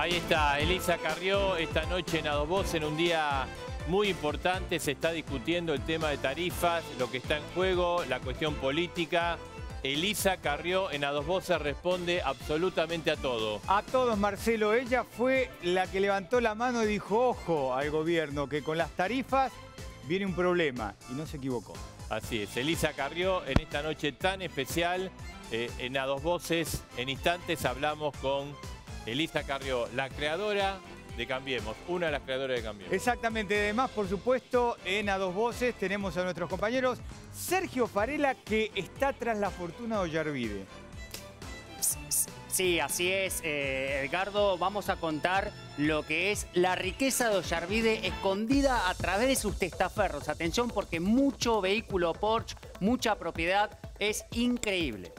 Ahí está Elisa Carrió esta noche en a dos voces en un día muy importante. Se está discutiendo el tema de tarifas, lo que está en juego, la cuestión política. Elisa Carrió en A Dos Voces responde absolutamente a todo. A todos, Marcelo. Ella fue la que levantó la mano y dijo, ojo al gobierno, que con las tarifas viene un problema. Y no se equivocó. Así es, Elisa Carrió en esta noche tan especial, eh, en A Dos Voces, en instantes hablamos con Elisa Carrió, la creadora de Cambiemos, una de las creadoras de Cambiemos. Exactamente, además, por supuesto, en A Dos Voces tenemos a nuestros compañeros Sergio Farela, que está tras la fortuna de Ollarvide. Sí, así es, eh, Edgardo. Vamos a contar lo que es la riqueza de Ollarvide escondida a través de sus testaferros. Atención porque mucho vehículo Porsche, mucha propiedad, es increíble.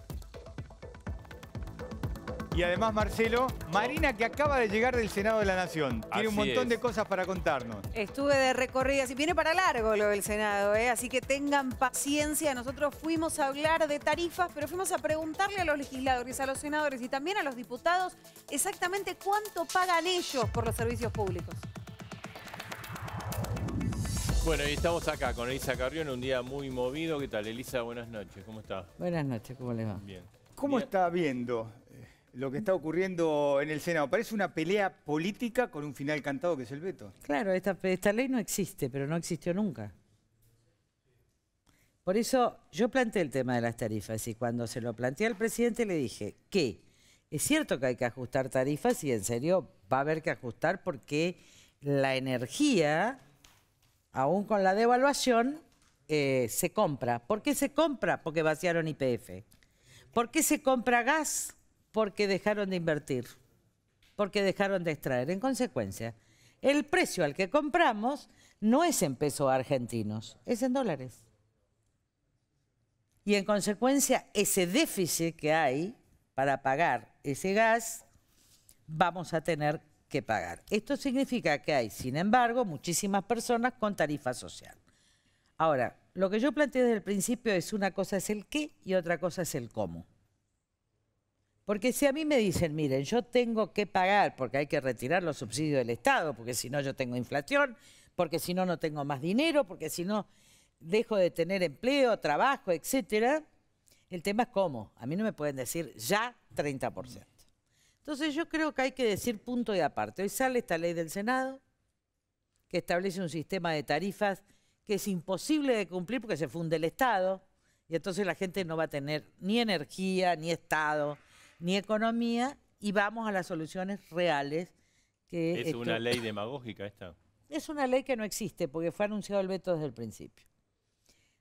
Y además, Marcelo, Marina que acaba de llegar del Senado de la Nación. Tiene un montón de cosas para contarnos. Estuve de recorrida, si viene para largo lo del Senado, ¿eh? así que tengan paciencia. Nosotros fuimos a hablar de tarifas, pero fuimos a preguntarle a los legisladores, a los senadores y también a los diputados exactamente cuánto pagan ellos por los servicios públicos. Bueno, y estamos acá con Elisa Carrión, un día muy movido. ¿Qué tal, Elisa? Buenas noches, ¿cómo está? Buenas noches, ¿cómo le va? Bien. ¿Cómo está viendo lo que está ocurriendo en el Senado. Parece una pelea política con un final cantado que es el veto. Claro, esta, ley no existe, pero no existió nunca. Por eso yo planteé el tema de las tarifas y cuando se lo planteé al presidente le dije que es cierto que hay que ajustar tarifas y en serio va a haber que ajustar porque la energía, aún con la devaluación, eh, se compra. ¿Por qué se compra? Porque vaciaron IPF. ¿Por qué se compra gas? porque dejaron de invertir, porque dejaron de extraer. En consecuencia, el precio al que compramos no es en pesos argentinos, es en dólares. Y en consecuencia, ese déficit que hay para pagar ese gas, vamos a tener que pagar. Esto significa que hay, sin embargo, muchísimas personas con tarifa social. Ahora, lo que yo planteé desde el principio es una cosa es el qué y otra cosa es el cómo. Porque si a mí me dicen, miren, yo tengo que pagar porque hay que retirar los subsidios del Estado, porque si no yo tengo inflación, porque si no no tengo más dinero, porque si no dejo de tener empleo, trabajo, etcétera. El tema es cómo. A mí no me pueden decir ya 30%. Entonces yo creo que hay que decir punto y aparte. Hoy sale esta ley del Senado que establece un sistema de tarifas que es imposible de cumplir porque se funde el Estado y entonces la gente no va a tener ni energía, ni Estado, ni economía y vamos a las soluciones reales. Que es una ley demagógica esta. Es una ley que no existe porque fue anunciado el veto desde el principio.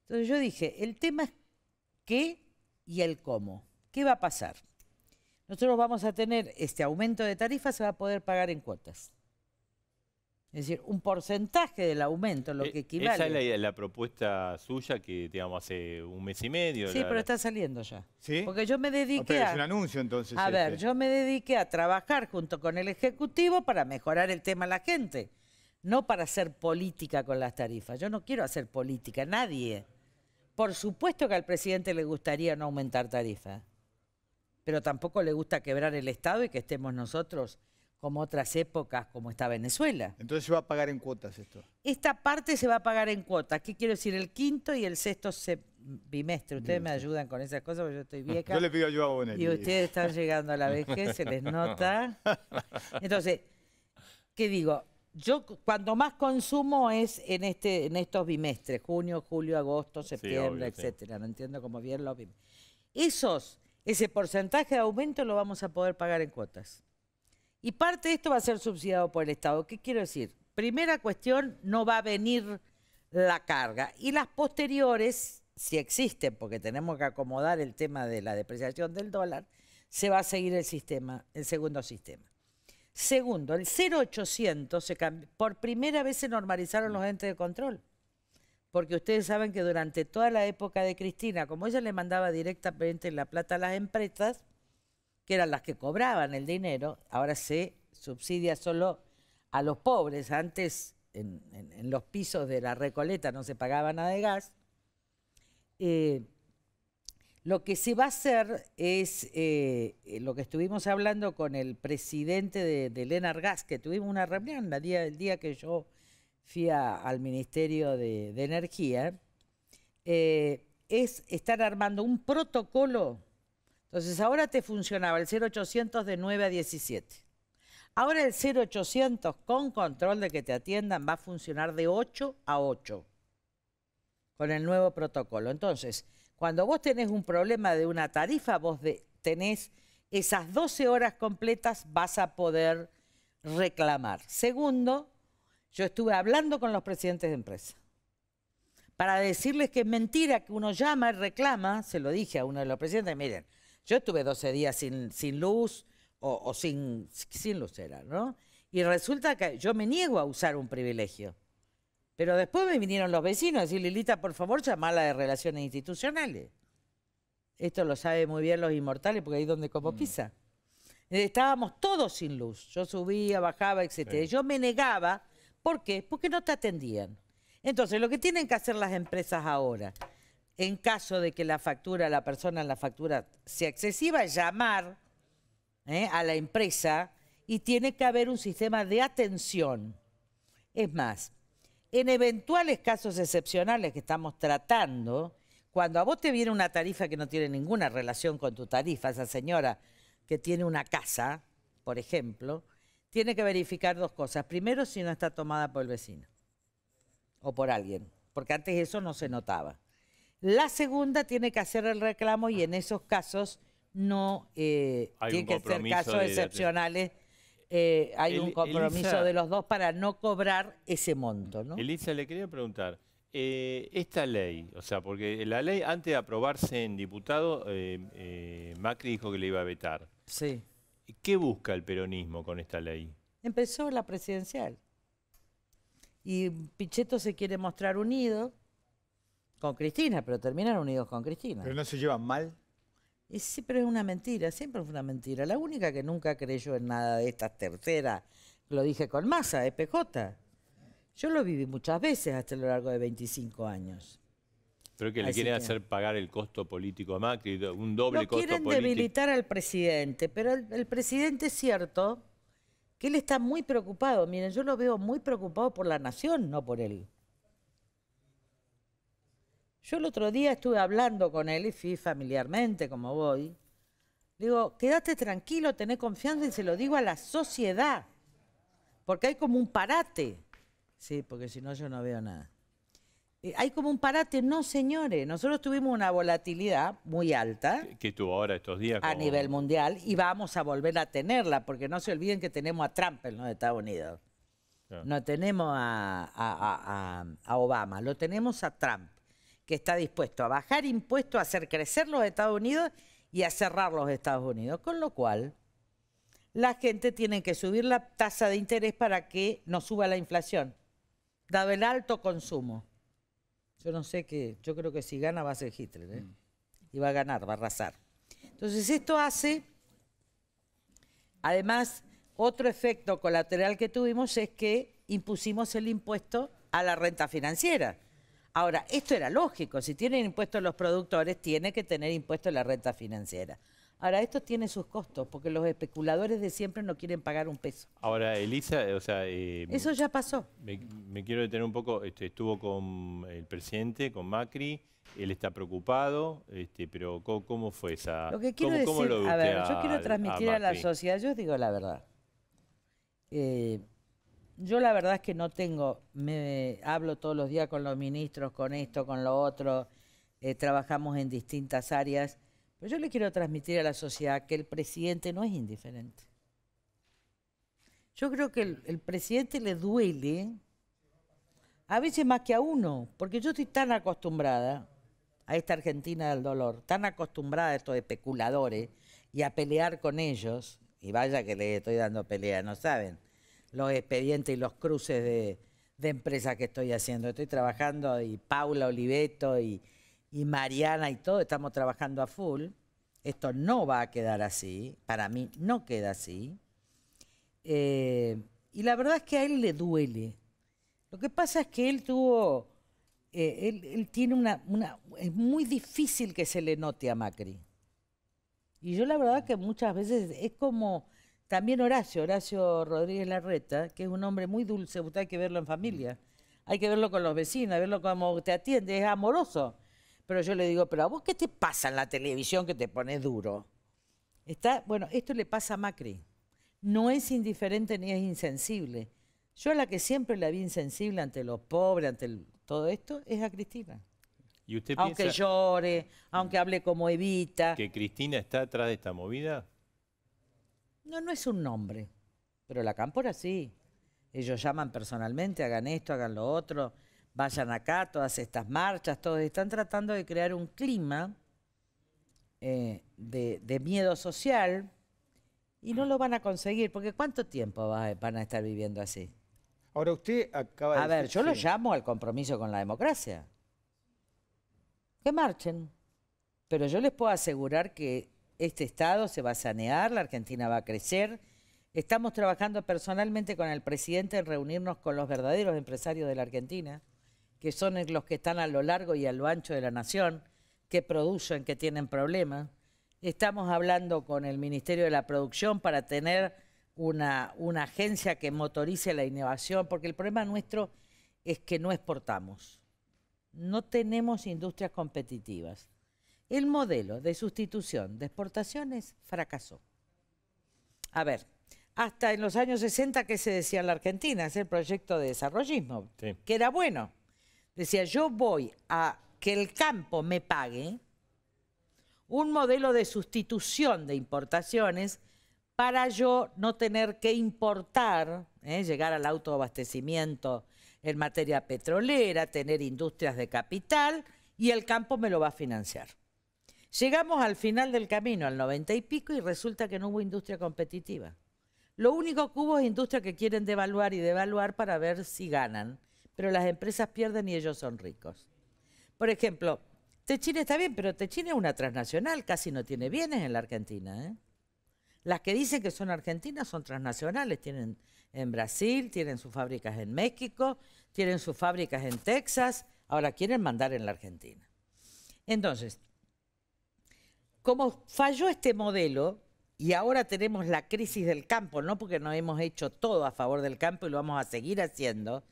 Entonces yo dije, el tema es qué y el cómo. ¿Qué va a pasar? Nosotros vamos a tener este aumento de tarifa, se va a poder pagar en cuotas. Es decir, un porcentaje del aumento, lo e que equivale. Esa es la, la propuesta suya que, digamos, hace un mes y medio. Sí, pero está saliendo ya. Porque yo me ah, dediqué pero a... es un anuncio, entonces. A ver, este. yo me dediqué a trabajar junto con el Ejecutivo para mejorar el tema a la gente. No para hacer política con las tarifas. Yo no quiero hacer política, nadie. Por supuesto que al presidente le gustaría no aumentar tarifas. Pero tampoco le gusta quebrar el Estado y que estemos nosotros como otras épocas, como está Venezuela. Entonces se va a pagar en cuotas esto. Esta parte se va a pagar en cuotas. ¿Qué quiero decir? El quinto y el sexto bimestre. Ustedes me ayudan con esas cosas porque yo estoy vieja. Yo les pido ayuda a Bonelli. Y ustedes están llegando a la vejez, se les nota. Entonces, ¿qué digo? Yo cuando más consumo es en este en estos bimestres, junio, julio, agosto, septiembre, etc. etcétera. No entiendo cómo bien los bimestres. Esos, ese porcentaje de aumento lo vamos a poder pagar en cuotas. Y parte de esto va a ser subsidiado por el Estado. ¿Qué quiero decir? Primera cuestión, no va a venir la carga. Y las posteriores, si existen, porque tenemos que acomodar el tema de la depreciación del dólar, se va a seguir el sistema, el segundo sistema. Segundo, el 0800 se cambió, por primera vez se normalizaron los entes de control. Porque ustedes saben que durante toda la época de Cristina, como ella le mandaba directamente la plata a las empresas, que eran las que cobraban el dinero, ahora se subsidia solo a los pobres. Antes en, los pisos de la Recoleta no se pagaba nada de gas. Eh, lo que se va a hacer es eh, lo que estuvimos hablando con el presidente de, Lenar Gas, que tuvimos una reunión día, el día que yo fui al Ministerio de, Energía, eh, es estar armando un protocolo entonces ahora te funcionaba el 0800 de 9 a 17. Ahora el 0800 con control de que te atiendan va a funcionar de 8 a 8 con el nuevo protocolo. Entonces, cuando vos tenés un problema de una tarifa, vos tenés esas 12 horas completas, vas a poder reclamar. Segundo, yo estuve hablando con los presidentes de empresa para decirles que es mentira que uno llama y reclama, se lo dije a uno de los presidentes, miren, yo estuve 12 días sin, luz o, sin, sin luz era, ¿no? Y resulta que yo me niego a usar un privilegio. Pero después me vinieron los vecinos a decir, Lilita, por favor, llamala de Relaciones Institucionales. Esto lo saben muy bien los inmortales, porque ahí es donde como mm. pisa. Eh, estábamos todos sin luz. Yo subía, bajaba, etc. Yo me negaba. ¿Por qué? Porque no te atendían. Entonces, lo que tienen que hacer las empresas ahora en caso de que la factura, la persona en la factura sea excesiva, llamar ¿eh? a la empresa y tiene que haber un sistema de atención. Es más, en eventuales casos excepcionales que estamos tratando, cuando a vos te viene una tarifa que no tiene ninguna relación con tu tarifa, esa señora que tiene una casa, por ejemplo, tiene que verificar dos cosas. Primero, si no está tomada por el vecino o por alguien, porque antes eso no se notaba. La segunda tiene que hacer el reclamo y en esos casos no eh, tiene que ser casos excepcionales. Eh, hay un compromiso de los dos para no cobrar ese monto. ¿no? Elisa, le quería preguntar, eh, esta ley, o sea, porque la ley antes de aprobarse en diputado, Macri dijo que le iba a vetar. Sí. ¿Qué busca el peronismo con esta ley? Empezó la presidencial. Y Pichetto se quiere mostrar unido con Cristina, pero terminaron unidos con Cristina. ¿Pero no se llevan mal? Y sí, pero es una mentira, siempre fue una mentira. La única que nunca creyó en nada de estas terceras, lo dije con masa, es PJ. Yo lo viví muchas veces hasta lo largo de 25 años. Creo que le quieren hacer pagar el costo político a Macri, un doble costo político. Quieren debilitar al presidente, pero el, el presidente es cierto que él está muy preocupado. Miren, yo lo veo muy preocupado por la nación, no por él. Yo el otro día estuve hablando con él y fui familiarmente, como voy. Digo, quédate tranquilo, tené confianza y se lo digo a la sociedad. Porque hay como un parate. Sí, porque si no yo no veo nada. Hay como un parate, no señores, nosotros tuvimos una volatilidad muy alta. Que tuvo ahora estos días. A nivel mundial y vamos a volver a tenerla, porque no se olviden que tenemos a Trump en los Estados Unidos. Ah. No tenemos a Obama, lo tenemos a Trump que está dispuesto a bajar impuestos, a hacer crecer los Estados Unidos y a cerrar los Estados Unidos. Con lo cual, la gente tiene que subir la tasa de interés para que no suba la inflación, dado el alto consumo. Yo no sé qué, yo creo que si gana va a ser Hitler, ¿eh? Mm. y va a ganar, va a arrasar. Entonces esto hace, además, otro efecto colateral que tuvimos es que impusimos el impuesto a la renta financiera. Ahora, esto era lógico, si tienen impuestos los productores, tiene que tener impuesto la renta financiera. Ahora, esto tiene sus costos, porque los especuladores de siempre no quieren pagar un peso. Ahora, Elisa, o sea... Eh, Eso ya pasó. Me, quiero detener un poco, este, estuvo con el presidente, con Macri, él está preocupado, este, pero ¿cómo, fue esa...? Lo que quiero decir, a ver, yo quiero transmitir a, la sociedad, yo digo la verdad. Eh, yo la verdad es que no tengo, me hablo todos los días con los ministros, con esto, con lo otro, eh, trabajamos en distintas áreas, pero yo le quiero transmitir a la sociedad que el presidente no es indiferente. Yo creo que el, presidente le duele, a veces más que a uno, porque yo estoy tan acostumbrada a esta Argentina del dolor, tan acostumbrada a estos especuladores y a pelear con ellos, y vaya que le estoy dando pelea, no saben los expedientes y los cruces de, empresas que estoy haciendo. Estoy trabajando y Paula Oliveto y, Mariana y todo, estamos trabajando a full. Esto no va a quedar así, para mí no queda así. Eh, y la verdad es que a él le duele. Lo que pasa es que él tuvo, eh, él, tiene una, una, es muy difícil que se le note a Macri. Y yo la verdad que muchas veces es como, también Horacio, Horacio Rodríguez Larreta, que es un hombre muy dulce, usted hay que verlo en familia, hay que verlo con los vecinos, verlo como te atiende, es amoroso. Pero yo le digo, pero a vos qué te pasa en la televisión que te pone duro? Está, bueno, esto le pasa a Macri. No es indiferente ni es insensible. Yo la que siempre la vi insensible ante los pobres, ante todo esto, es a Cristina. ¿Y usted aunque llore, aunque hable como Evita. ¿Que Cristina está atrás de esta movida? No, no es un nombre, pero la cámpora sí. Ellos llaman personalmente, hagan esto, hagan lo otro, vayan acá, todas estas marchas, todos están tratando de crear un clima eh, de, miedo social y no lo van a conseguir, porque ¿cuánto tiempo van a estar viviendo así? Ahora usted acaba de... A ver, yo lo llamo al compromiso con la democracia. Que marchen. Pero yo les puedo asegurar que este Estado se va a sanear, la Argentina va a crecer. Estamos trabajando personalmente con el presidente en reunirnos con los verdaderos empresarios de la Argentina, que son los que están a lo largo y a lo ancho de la nación, que producen, que tienen problemas. Estamos hablando con el Ministerio de la Producción para tener una, agencia que motorice la innovación, porque el problema nuestro es que no exportamos. No tenemos industrias competitivas el modelo de sustitución de exportaciones fracasó. A ver, hasta en los años 60, ¿qué se decía en la Argentina? Es el proyecto de desarrollismo, que era bueno. Decía, yo voy a que el campo me pague un modelo de sustitución de importaciones para yo no tener que importar, ¿eh? llegar al autoabastecimiento en materia petrolera, tener industrias de capital y el campo me lo va a financiar. Llegamos al final del camino, al 90 y pico, y resulta que no hubo industria competitiva. Lo único que hubo es industria que quieren devaluar y devaluar para ver si ganan, pero las empresas pierden y ellos son ricos. Por ejemplo, Techín está bien, pero Techín es una transnacional, casi no tiene bienes en la Argentina. ¿eh? Las que dicen que son argentinas son transnacionales, tienen en Brasil, tienen sus fábricas en México, tienen sus fábricas en Texas, ahora quieren mandar en la Argentina. Entonces, como falló este modelo, y ahora tenemos la crisis del campo, no porque no hemos hecho todo a favor del campo y lo vamos a seguir haciendo,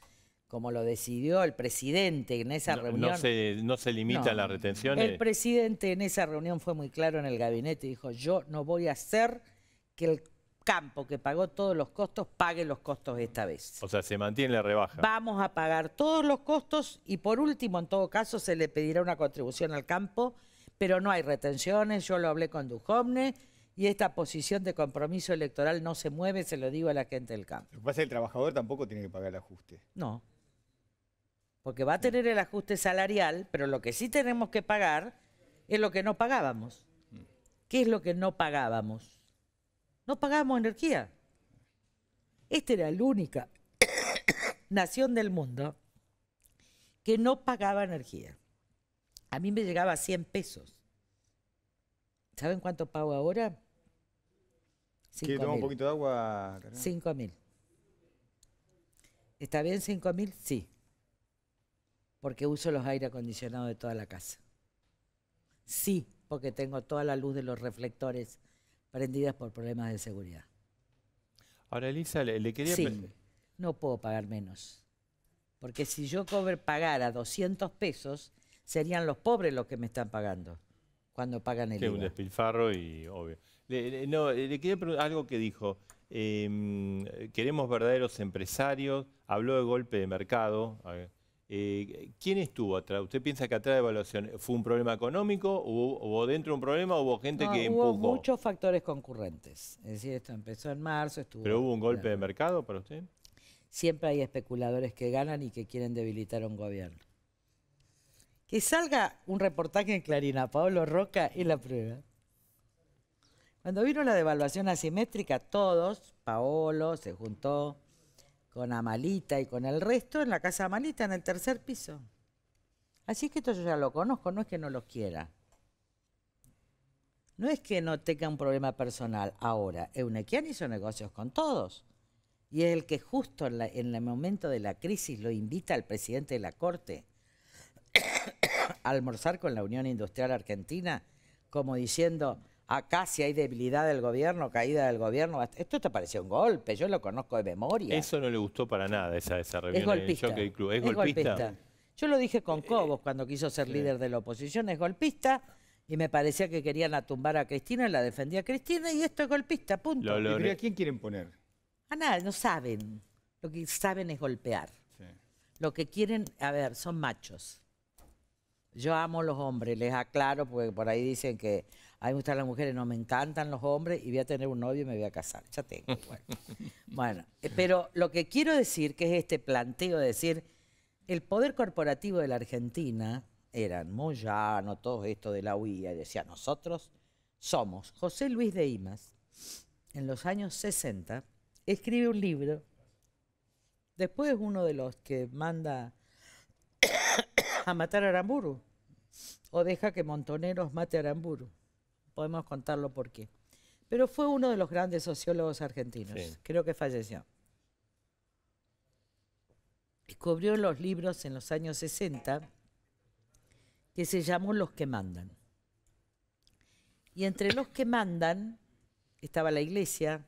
como lo decidió el presidente en esa reunión. No se, limita la retención. El eh. presidente en esa reunión fue muy claro en el gabinete, y dijo, yo no voy a hacer que el campo que pagó todos los costos pague los costos esta vez. O sea, se mantiene la rebaja. Vamos a pagar todos los costos y por último, en todo caso, se le pedirá una contribución al campo pero no hay retenciones, yo lo hablé con Dujovne y esta posición de compromiso electoral no se mueve, se lo digo a la gente del campo. Lo que pasa es que el trabajador tampoco tiene que pagar el ajuste. No, porque va a tener el ajuste salarial, pero lo que sí tenemos que pagar es lo que no pagábamos. ¿Qué es lo que no pagábamos? No pagábamos energía. Esta era la única nación del mundo que no pagaba energía a mí me llegaba 100 pesos. ¿Saben cuánto pago ahora? ¿Quieres tomar un poquito de agua, 5 mil. ¿Está bien 5 mil? Sí. Porque uso los aire acondicionados de toda la casa. Sí, porque tengo toda la luz de los reflectores prendidas por problemas de seguridad. Ahora, Elisa, le, quería... Sí, no puedo pagar menos. Porque si yo pagar pagara 200 pesos, serían los pobres los que me están pagando cuando pagan el Que es un despilfarro y obvio. no, le quería preguntar algo que dijo. Em, queremos verdaderos empresarios. Habló de golpe de mercado. Eh, ¿Quién estuvo atrás? ¿Usted piensa que atrás de evaluación fue un problema económico? ¿Hubo, hubo dentro un problema? ¿Hubo gente que hubo muchos factores concurrentes. Es decir, esto empezó en marzo. Estuvo ¿Pero hubo un golpe de mercado para usted? Siempre hay especuladores que ganan y que quieren debilitar a un gobierno. Que salga un reportaje en Clarina, Paolo Roca y la prueba. Cuando vino la devaluación asimétrica, todos, Paolo se juntó con Amalita y con el resto en la casa Amalita, en el tercer piso. Así que esto yo ya lo conozco, no es que no los quiera. No es que no tenga un problema personal. Ahora, Eunequian hizo negocios con todos. Y es el que justo en, el momento de la crisis lo invita al presidente de la Corte almorzar con la Unión Industrial Argentina, como diciendo, acá si hay debilidad del gobierno, caída del gobierno, esto te pareció un golpe, yo lo conozco de memoria. Eso no le gustó para nada, esa, esa es golpista. ¿Es, golpista? Yo lo dije con eh, Cobos cuando quiso ser líder de la oposición, es golpista y me parecía que querían atumbar a Cristina, la defendía Cristina y esto es golpista, punto. a quién quieren poner? A nada, no saben. Lo que saben es golpear. Lo que quieren, a ver, son machos. Yo amo los hombres, les aclaro, porque por ahí dicen que a mí me gustan las mujeres, no me encantan los hombres y voy a tener un novio y me voy a casar. Ya tengo. Bueno. Eh, pero lo que quiero decir, que es este planteo de decir, el poder corporativo de la Argentina, eran Moyano, todo esto de la UIA, y decía, nosotros somos. José Luis de Imas, en los años 60, escribe un libro, después uno de los que manda a matar a Aramburu o deja que Montoneros mate a Aramburu. Podemos contarlo por qué. Pero fue uno de los grandes sociólogos argentinos. Creo que falleció. Descubrió los libros en los años 60 que se llamó Los que mandan. Y entre los que mandan estaba la iglesia,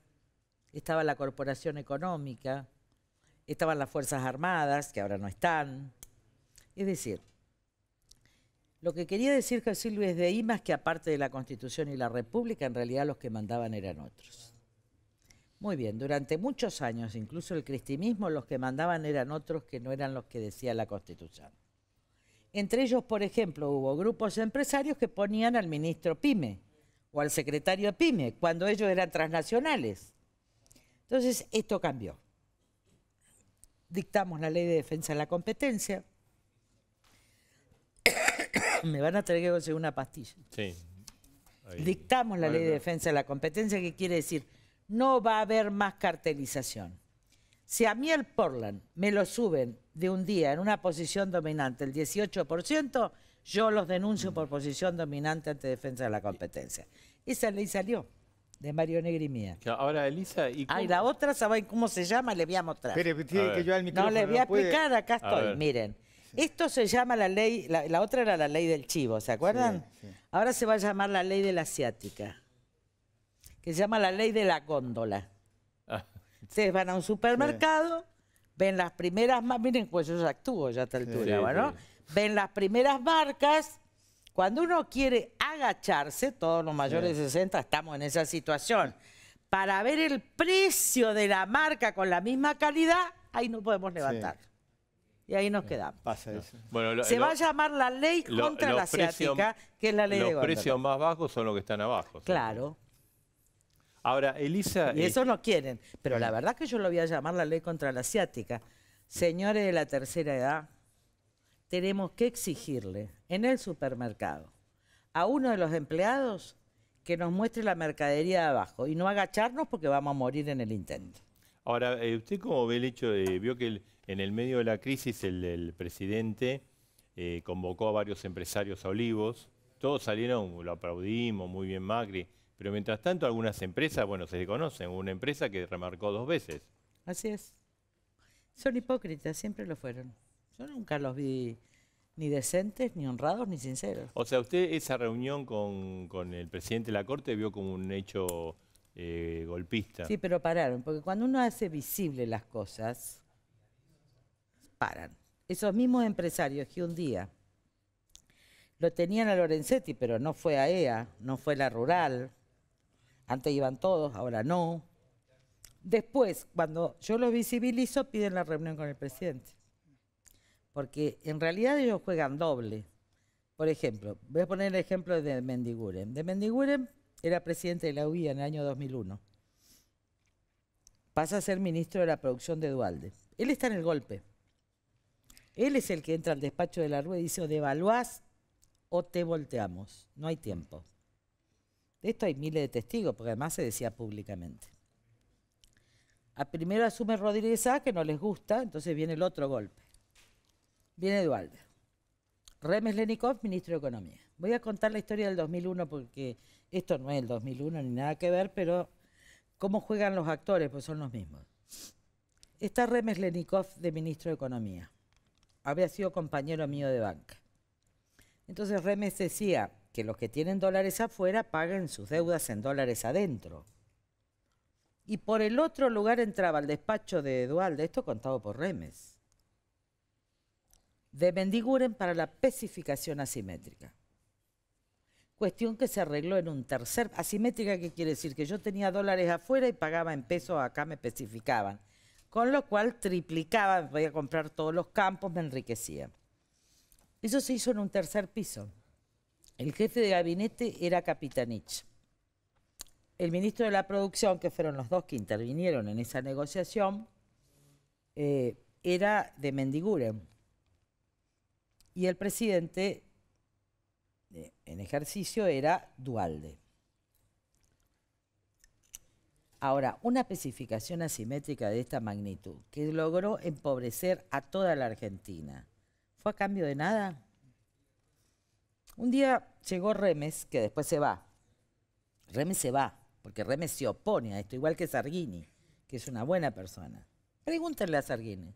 estaba la corporación económica, estaban las Fuerzas Armadas, que ahora no están. Es decir, lo que quería decir José Luis de Ima es que aparte de la Constitución y la República, en realidad los que mandaban eran otros. Muy bien, durante muchos años, incluso el cristianismo, los que mandaban eran otros que no eran los que decía la Constitución. Entre ellos, por ejemplo, hubo grupos empresarios que ponían al ministro Pyme o al secretario Pyme cuando ellos eran transnacionales. Entonces, esto cambió. Dictamos la ley de defensa de la competencia, me van a tener que conseguir una pastilla. Sí. Dictamos la ley de defensa de la competencia que quiere decir, no va a haber más cartelización. Si a mí el Portland me lo suben de un día en una posición dominante el 18%, yo los denuncio por posición dominante ante defensa de la competencia. Esa ley salió de Mario Negri mía. Ahora, Elisa, ¿y Ay, la otra, ¿saben cómo se llama? Le voy a mostrar. No, le voy a explicar, acá estoy, miren. Esto se llama la ley, la, otra era la ley del chivo, ¿se acuerdan? Ahora se va a llamar la ley de la asiática, que se llama la ley de la góndola. Ah. Ustedes van a un supermercado, ven las primeras, miren pues yo ya actúo ya a esta altura, ¿no? Ven las primeras marcas, cuando uno quiere agacharse, todos los mayores de 60 estamos en esa situación, para ver el precio de la marca con la misma calidad, ahí no podemos levantar y ahí nos quedamos. Pasa Se va a llamar la ley contra la asiática, que es la ley de Los precios más bajos son los que están abajo. Claro, Ahora, Elisa... y eso eh, no quieren. Pero la verdad que yo lo voy a llamar la ley contra la asiática. Señores de la tercera edad, tenemos que exigirle en el supermercado a uno de los empleados que nos muestre la mercadería de abajo y no agacharnos porque vamos a morir en el intento. Ahora, eh, ¿usted cómo ve el hecho de, vio que el- en el medio de la crisis el, presidente eh, convocó a varios empresarios a Olivos, todos salieron, lo aplaudimos, muy bien Macri, pero mientras tanto algunas empresas, bueno, se desconocen. una empresa que remarcó dos veces. Así es. Son hipócritas, siempre lo fueron. Yo nunca los vi ni decentes, ni honrados, ni sinceros. O sea, usted esa reunión con, el presidente de la Corte vio como un hecho eh, golpista. Sí, pero pararon, porque cuando uno hace visible las cosas, paran. Esos mismos empresarios que un día lo tenían a Lorenzetti, pero no fue a EA, no fue la rural. Antes iban todos, ahora no. Después, cuando yo lo visibilizo, piden la reunión con el presidente. Porque en realidad ellos juegan doble. Por ejemplo, voy a poner el ejemplo de Mendiguren. De Mendiguren era presidente de la UIA en el año 2001. Pasa a ser ministro de la producción de Dualde. Él está en el golpe. Él es el que entra al despacho de la rueda y dice, o devaluás o te volteamos. No hay tiempo. De esto hay miles de testigos, porque además se decía públicamente. A primero asume Rodríguez A, que no les gusta, entonces viene el otro golpe. Viene Eduardo, Remes Lenikov, ministro de Economía. Voy a contar la historia del 2001 porque esto no es el 2001 ni nada que ver, pero cómo juegan los actores, pues son los mismos. Está Remes Lenikov de ministro de Economía había sido compañero mío de banca. Entonces Remes decía que los que tienen dólares afuera paguen sus deudas en dólares adentro. Y por el otro lugar entraba el despacho de Eduardo, esto contado por Remes, de Mendiguren para la especificación asimétrica. Cuestión que se arregló en un tercer... Asimétrica, ¿qué quiere decir? Que yo tenía dólares afuera y pagaba en pesos, acá me especificaban con lo cual triplicaba, voy a comprar todos los campos, me enriquecía. Eso se hizo en un tercer piso. El jefe de gabinete era Capitanich. El ministro de la producción, que fueron los dos que intervinieron en esa negociación, eh, era de Mendigure. Y el presidente eh, en ejercicio era Dualde. Ahora, una especificación asimétrica de esta magnitud, que logró empobrecer a toda la Argentina, ¿fue a cambio de nada? Un día llegó Remes, que después se va. Remes se va, porque Remes se opone a esto, igual que Sarguini, que es una buena persona. Pregúntenle a Sarguini,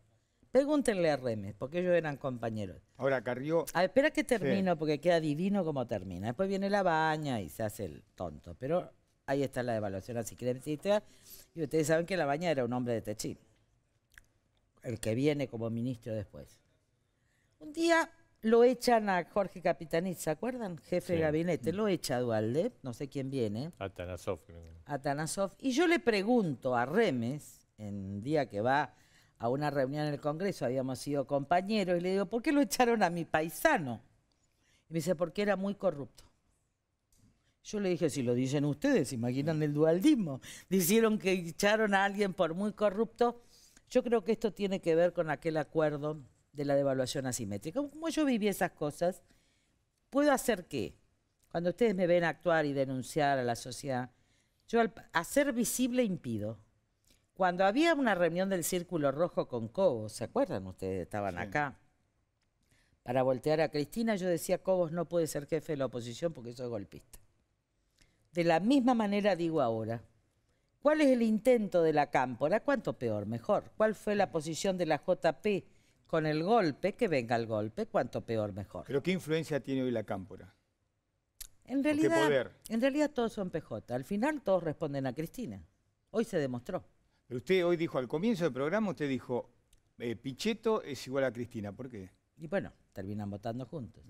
Pregúntenle a Remes, porque ellos eran compañeros. Ahora, Carrió... A espera que termino, porque queda divino como termina. Después viene la baña y se hace el tonto. Pero Ahí está la evaluación, devaluación asicremista. Y ustedes saben que la baña era un hombre de Techín, el que viene como ministro después. Un día lo echan a Jorge Capitanich, ¿se acuerdan? Jefe de gabinete, lo echa a Dualde, no sé quién viene. Atanasov, Atanasov. Y yo le pregunto a Remes, en día que va a una reunión en el Congreso, habíamos sido compañeros, y le digo, ¿por qué lo echaron a mi paisano? Y me dice, porque era muy corrupto. Yo le dije, si lo dicen ustedes, imaginan el dualdismo? Dicieron que echaron a alguien por muy corrupto. Yo creo que esto tiene que ver con aquel acuerdo de la devaluación asimétrica. Como yo viví esas cosas, puedo hacer qué? cuando ustedes me ven actuar y denunciar a la sociedad, yo al hacer visible impido. Cuando había una reunión del Círculo Rojo con Cobos, ¿se acuerdan? Ustedes estaban acá. Para voltear a Cristina, yo decía, Cobos no puede ser jefe de la oposición porque soy golpista. De la misma manera digo ahora, ¿cuál es el intento de la Cámpora? ¿Cuánto peor? Mejor. ¿Cuál fue la posición de la JP con el golpe? Que venga el golpe, ¿cuánto peor? Mejor. ¿Pero qué influencia tiene hoy la Cámpora? En realidad, en realidad todos son PJ. Al final todos responden a Cristina. Hoy se demostró. Pero usted hoy dijo, al comienzo del programa, usted dijo, eh, Pichetto es igual a Cristina. ¿Por qué? Y bueno, terminan votando juntos.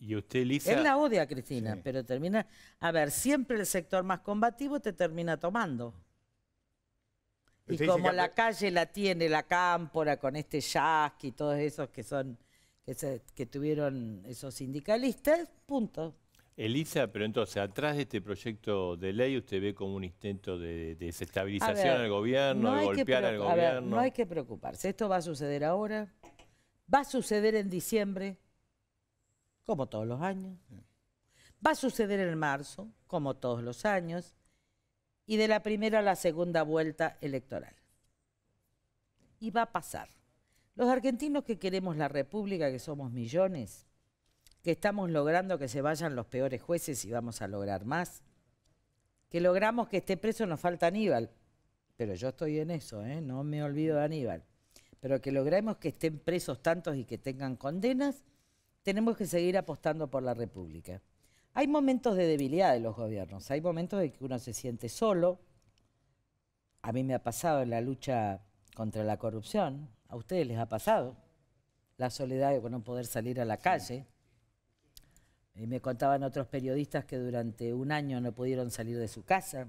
¿Y usted, Él la odia Cristina, pero termina... A ver, siempre el sector más combativo te termina tomando. Y como la calle la tiene la cámpora con este Jack y todos esos que son que, tuvieron esos sindicalistas, punto. Elisa, pero entonces, atrás de este proyecto de ley, ¿usted ve como un intento de, desestabilización al gobierno, de golpear al gobierno? Ver, no hay que preocuparse, esto va a suceder ahora, va a suceder en diciembre, como todos los años. Va a suceder en marzo, como todos los años, y de la primera a la segunda vuelta electoral. Y va a pasar. Los argentinos que queremos la República, que somos millones, que estamos logrando que se vayan los peores jueces y vamos a lograr más, que logramos que esté preso nos falta Aníbal, pero yo estoy en eso, ¿eh? no me olvido de Aníbal, pero que logremos que estén presos tantos y que tengan condenas, tenemos que seguir apostando por la República. Hay momentos de debilidad de los gobiernos, hay momentos en que uno se siente solo. A mí me ha pasado en la lucha contra la corrupción, a ustedes les ha pasado la soledad de no poder salir a la calle. Y me contaban otros periodistas que durante un año no pudieron salir de su casa.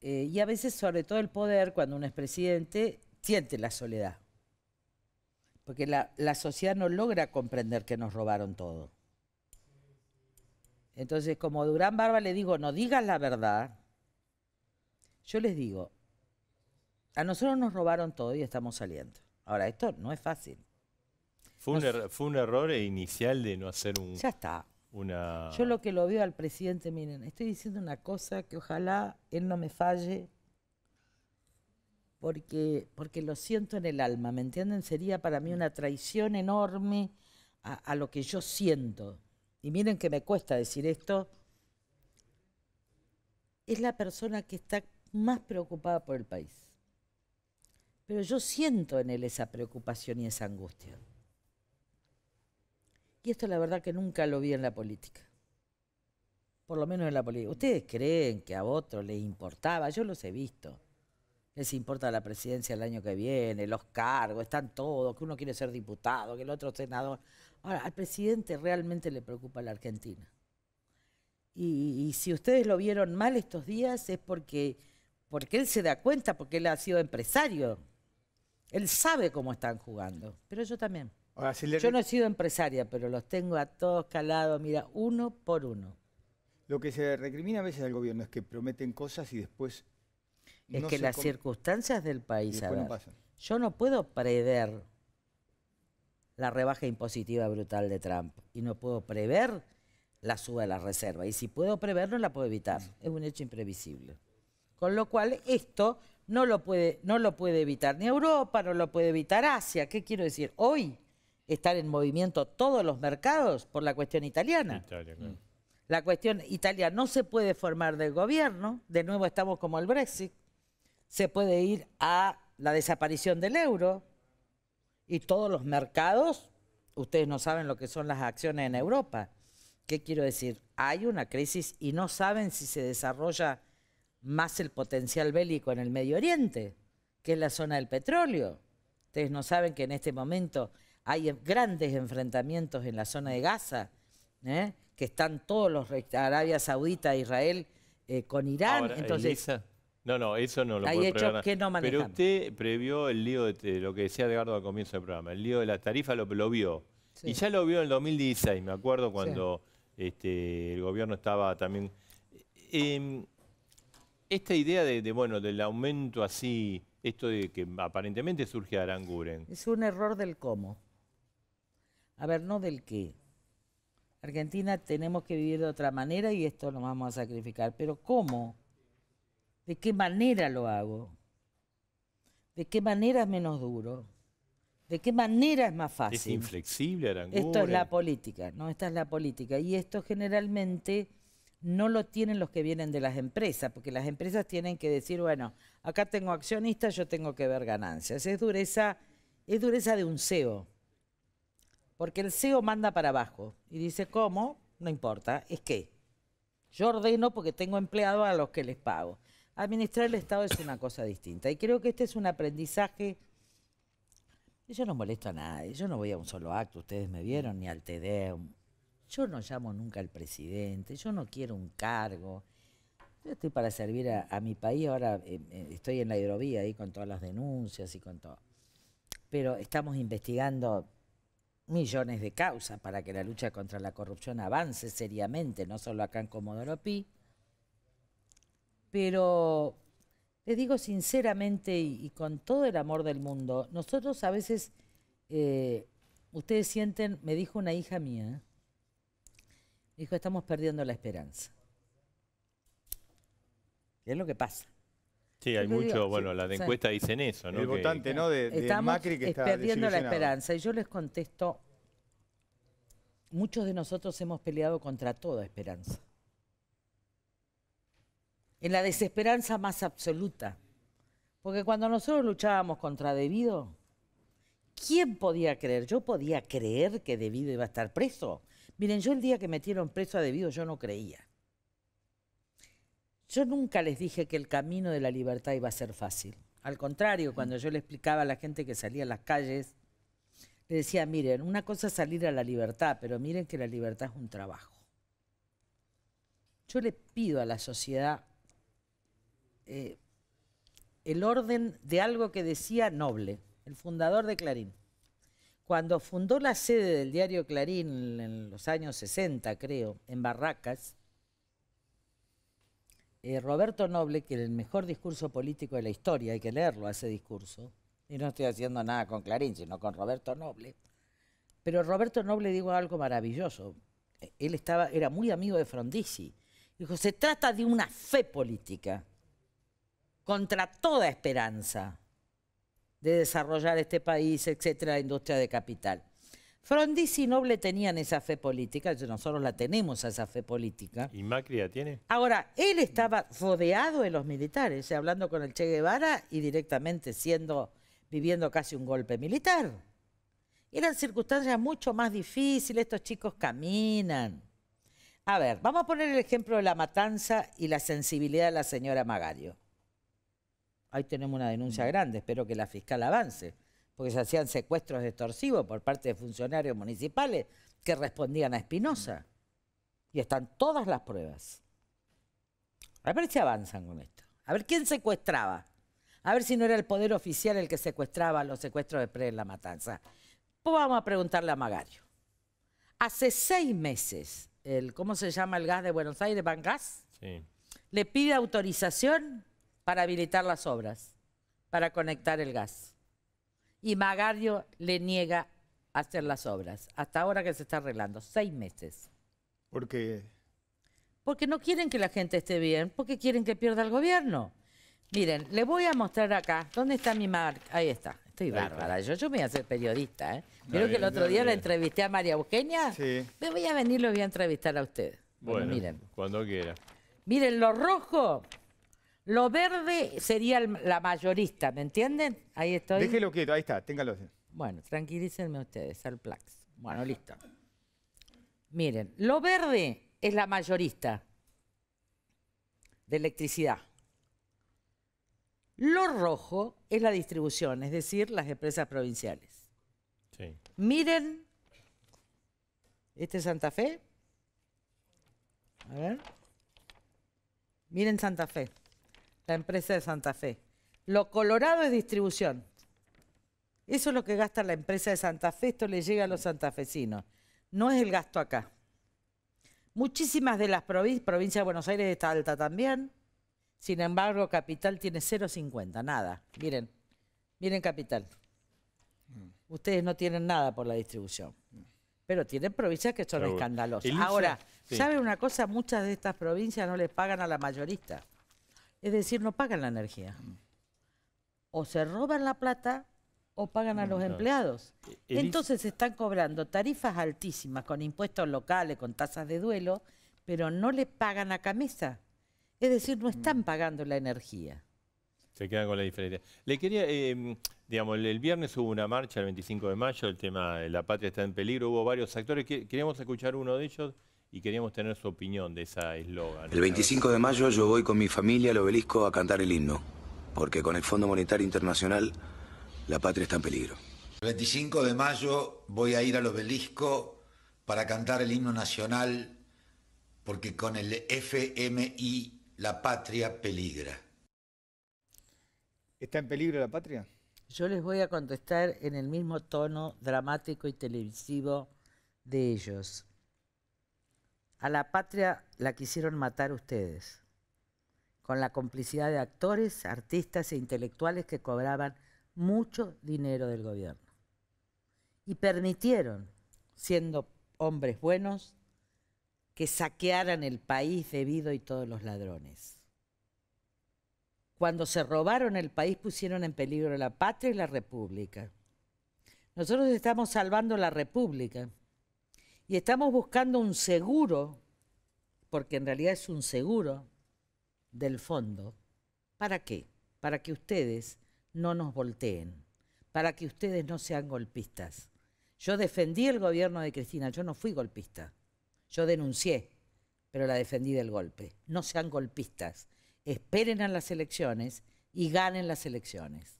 Eh, y a veces, sobre todo el poder, cuando uno es presidente, siente la soledad. Porque la, sociedad no logra comprender que nos robaron todo. Entonces, como Durán Barba le digo, no digas la verdad, yo les digo, a nosotros nos robaron todo y estamos saliendo. Ahora, esto no es fácil. Fue, un, er-, error inicial de no hacer un... Ya está. Yo lo que lo veo al presidente, miren, estoy diciendo una cosa que ojalá él no me falle, porque, lo siento en el alma, ¿me entienden? Sería para mí una traición enorme a, lo que yo siento. Y miren que me cuesta decir esto. Es la persona que está más preocupada por el país. Pero yo siento en él esa preocupación y esa angustia. Y esto la verdad que nunca lo vi en la política. Por lo menos en la política. ¿Ustedes creen que a otro le importaba? Yo los he visto les importa la presidencia el año que viene, los cargos, están todos, que uno quiere ser diputado, que el otro senador. Ahora, al presidente realmente le preocupa la Argentina. Y, si ustedes lo vieron mal estos días es porque, porque él se da cuenta, porque él ha sido empresario. Él sabe cómo están jugando, pero yo también. Yo no he sido empresaria, pero los tengo a todos calados, mira, uno por uno. Lo que se recrimina a veces al gobierno es que prometen cosas y después es que las circunstancias del país, yo no puedo prever la rebaja impositiva brutal de Trump y no puedo prever la suba de la reserva. Y si puedo prever, no la puedo evitar. Mm. Es un hecho imprevisible. Con lo cual, esto no lo puede, no lo puede evitar ni Europa, no lo puede evitar Asia. ¿Qué quiero decir? Hoy están en movimiento todos los mercados por la cuestión italiana. Mm. La cuestión Italia no se puede formar del gobierno. De nuevo estamos como el Brexit se puede ir a la desaparición del euro y todos los mercados, ustedes no saben lo que son las acciones en Europa. ¿Qué quiero decir? Hay una crisis y no saben si se desarrolla más el potencial bélico en el Medio Oriente, que es la zona del petróleo. Ustedes no saben que en este momento hay grandes enfrentamientos en la zona de Gaza, ¿eh? que están todos los Arabia Saudita, Israel eh, con Irán. Entonces, no, no, eso no lo Hay puede no Pero usted previó el lío, de lo que decía Edgardo al comienzo del programa, el lío de las tarifas lo, lo vio. Y ya lo vio en el 2016, me acuerdo cuando este, el gobierno estaba también... Eh, em, esta idea de, bueno, del aumento así, esto de que aparentemente surge de Aranguren. Es un error del cómo. A ver, no del qué. Argentina tenemos que vivir de otra manera y esto lo vamos a sacrificar. Pero ¿cómo? ¿De qué manera lo hago? ¿De qué manera es menos duro? ¿De qué manera es más fácil? Es inflexible, arangure? Esto es la política, ¿no? Esta es la política. Y esto generalmente no lo tienen los que vienen de las empresas, porque las empresas tienen que decir, bueno, acá tengo accionistas, yo tengo que ver ganancias. Es dureza, es dureza de un CEO. Porque el CEO manda para abajo y dice, ¿cómo? No importa, es que yo ordeno porque tengo empleados a los que les pago administrar el Estado es una cosa distinta. Y creo que este es un aprendizaje. Yo no molesto a nadie, yo no voy a un solo acto, ustedes me vieron, ni al TDE, Yo no llamo nunca al presidente, yo no quiero un cargo. Yo estoy para servir a, mi país, ahora eh, eh, estoy en la hidrovía ahí con todas las denuncias y con todo. Pero estamos investigando millones de causas para que la lucha contra la corrupción avance seriamente, no solo acá en Comodoro Pi, pero les digo sinceramente y, con todo el amor del mundo, nosotros a veces, eh, ustedes sienten, me dijo una hija mía, dijo, estamos perdiendo la esperanza. ¿Qué es lo que pasa. Sí, hay mucho, bueno, las la encuesta dicen eso, ¿no? El votante, ¿no? De, Macri que está perdiendo la esperanza. Y yo les contesto, muchos de nosotros hemos peleado contra toda esperanza en la desesperanza más absoluta. Porque cuando nosotros luchábamos contra Debido, ¿quién podía creer? Yo podía creer que Debido iba a estar preso. Miren, yo el día que metieron preso a Debido yo no creía. Yo nunca les dije que el camino de la libertad iba a ser fácil. Al contrario, cuando yo le explicaba a la gente que salía a las calles, le decía, miren, una cosa es salir a la libertad, pero miren que la libertad es un trabajo. Yo le pido a la sociedad eh, el orden de algo que decía Noble, el fundador de Clarín. Cuando fundó la sede del diario Clarín en los años 60, creo, en Barracas, eh, Roberto Noble, que el mejor discurso político de la historia, hay que leerlo ese discurso, y no estoy haciendo nada con Clarín, sino con Roberto Noble, pero Roberto Noble dijo algo maravilloso. Él estaba, era muy amigo de Frondizi. Dijo, se trata de una fe política contra toda esperanza de desarrollar este país, etcétera, la industria de capital. Frondizi y Noble tenían esa fe política, nosotros la tenemos esa fe política. ¿Y Macri la tiene? Ahora, él estaba rodeado de los militares, hablando con el Che Guevara y directamente siendo, viviendo casi un golpe militar. Eran circunstancias mucho más difíciles, estos chicos caminan. A ver, vamos a poner el ejemplo de la matanza y la sensibilidad de la señora Magario. Ahí tenemos una denuncia mm. grande, espero que la fiscal avance, porque se hacían secuestros extorsivos por parte de funcionarios municipales que respondían a Espinosa. Y están todas las pruebas. A ver si avanzan con esto. A ver quién secuestraba. A ver si no era el poder oficial el que secuestraba los secuestros de Pre en la matanza. Pues vamos a preguntarle a Magario. Hace seis meses, el, ¿cómo se llama el gas de Buenos Aires? ¿Bangas? Sí. Le pide autorización para habilitar las obras, para conectar el gas. Y Magario le niega hacer las obras, hasta ahora que se está arreglando, seis meses. ¿Por qué? Porque no quieren que la gente esté bien, porque quieren que pierda el gobierno. Miren, le voy a mostrar acá, ¿dónde está mi marca? Ahí está, estoy bárbara, yo, yo me voy a ser periodista. ¿eh? Creo que el otro día le entrevisté a María Eugenia? Sí. Me voy a venir, lo voy a entrevistar a usted. Bueno, miren. cuando quiera. Miren, lo rojo lo verde sería la mayorista, ¿me entienden? Ahí estoy. Déjelo quieto, ahí está, téngalo. Bueno, tranquilícenme ustedes, al Plax. Bueno, listo. Miren, lo verde es la mayorista de electricidad. Lo rojo es la distribución, es decir, las empresas provinciales. Sí. Miren, este es Santa Fe. A ver. Miren Santa Fe la empresa de Santa Fe. Lo colorado es distribución. Eso es lo que gasta la empresa de Santa Fe, esto le llega a los santafesinos. No es el gasto acá. Muchísimas de las provincias de Buenos Aires está alta también. Sin embargo, Capital tiene 0,50, nada. Miren, miren Capital. Mm. Ustedes no tienen nada por la distribución. Pero tienen provincias que son escandalosas. Ahora, sabe ¿saben una cosa? Muchas de estas provincias no les pagan a la mayorista. Es decir, no pagan la energía. O se roban la plata o pagan a los empleados. E, e Entonces están cobrando tarifas altísimas con impuestos locales, con tasas de duelo, pero no le pagan a camisa. Es decir, no están mm. pagando la energía. Se quedan con la diferencia. Le quería, em, digamos, el, viernes hubo una marcha el 25 de mayo, el tema de la patria está en peligro, hubo varios actores, que, queríamos escuchar uno de ellos y queríamos tener su opinión de esa eslogan. El 25 de mayo yo voy con mi familia al obelisco a cantar el himno, porque con el Fondo Monetario Internacional la patria está en peligro. El 25 de mayo voy a ir al obelisco para cantar el himno nacional, porque con el FMI la patria peligra. ¿Está en peligro la patria? Yo les voy a contestar en el mismo tono dramático y televisivo de ellos. A la patria la quisieron matar ustedes, con la complicidad de actores, artistas e intelectuales que cobraban mucho dinero del gobierno. Y permitieron, siendo hombres buenos, que saquearan el país debido y todos los ladrones. Cuando se robaron el país pusieron en peligro la patria y la república. Nosotros estamos salvando la república. Y estamos buscando un seguro, porque en realidad es un seguro del fondo. ¿Para qué? Para que ustedes no nos volteen, para que ustedes no sean golpistas. Yo defendí el gobierno de Cristina, yo no fui golpista. Yo denuncié, pero la defendí del golpe. No sean golpistas. Esperen a las elecciones y ganen las elecciones.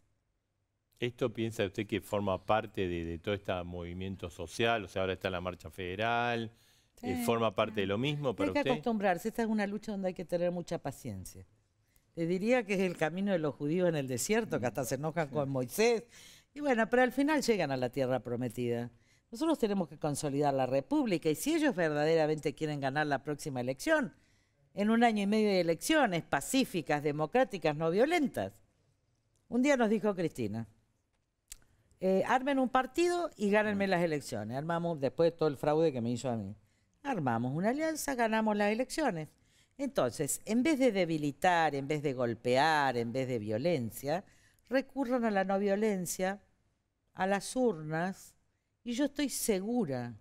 ¿Esto piensa usted que forma parte de, todo este movimiento social? O sea, ahora está la marcha federal, eh, ¿forma parte de lo mismo para Hay que acostumbrarse, esta es una lucha donde hay que tener mucha paciencia. Le diría que es el camino de los judíos en el desierto, que hasta se enojan con Moisés. Y bueno, pero al final llegan a la tierra prometida. Nosotros tenemos que consolidar la República y si ellos verdaderamente quieren ganar la próxima elección, en un año y medio de elecciones pacíficas, democráticas, no violentas. Un día nos dijo Cristina, eh, armen un partido y gánenme mm. las elecciones. Armamos, después de todo el fraude que me hizo a mí, armamos una alianza, ganamos las elecciones. Entonces, en vez de debilitar, en vez de golpear, en vez de violencia, recurran a la no violencia, a las urnas, y yo estoy segura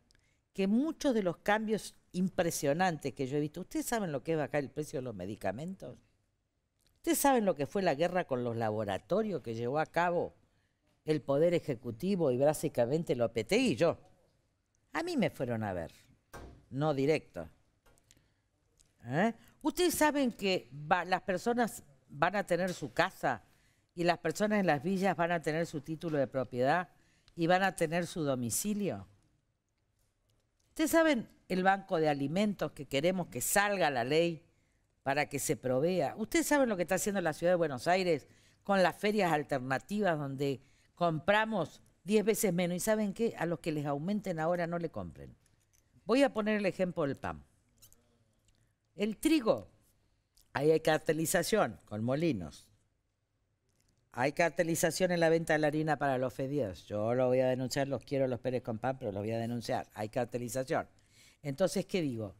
que muchos de los cambios impresionantes que yo he visto, ¿ustedes saben lo que es bajar el precio de los medicamentos? ¿Ustedes saben lo que fue la guerra con los laboratorios que llevó a cabo el Poder Ejecutivo y básicamente lo PT y yo. A mí me fueron a ver, no directo. ¿Eh? Ustedes saben que las personas van a tener su casa y las personas en las villas van a tener su título de propiedad y van a tener su domicilio. Ustedes saben el banco de alimentos que queremos que salga la ley para que se provea. Ustedes saben lo que está haciendo la ciudad de Buenos Aires con las ferias alternativas donde compramos 10 veces menos. ¿Y saben qué? A los que les aumenten ahora no le compren. Voy a poner el ejemplo del pan. El trigo, ahí hay cartelización con molinos. Hay cartelización en la venta de la harina para los fedidos. Yo lo voy a denunciar, los quiero los Pérez con pan, pero lo voy a denunciar. Hay cartelización. Entonces, ¿qué digo?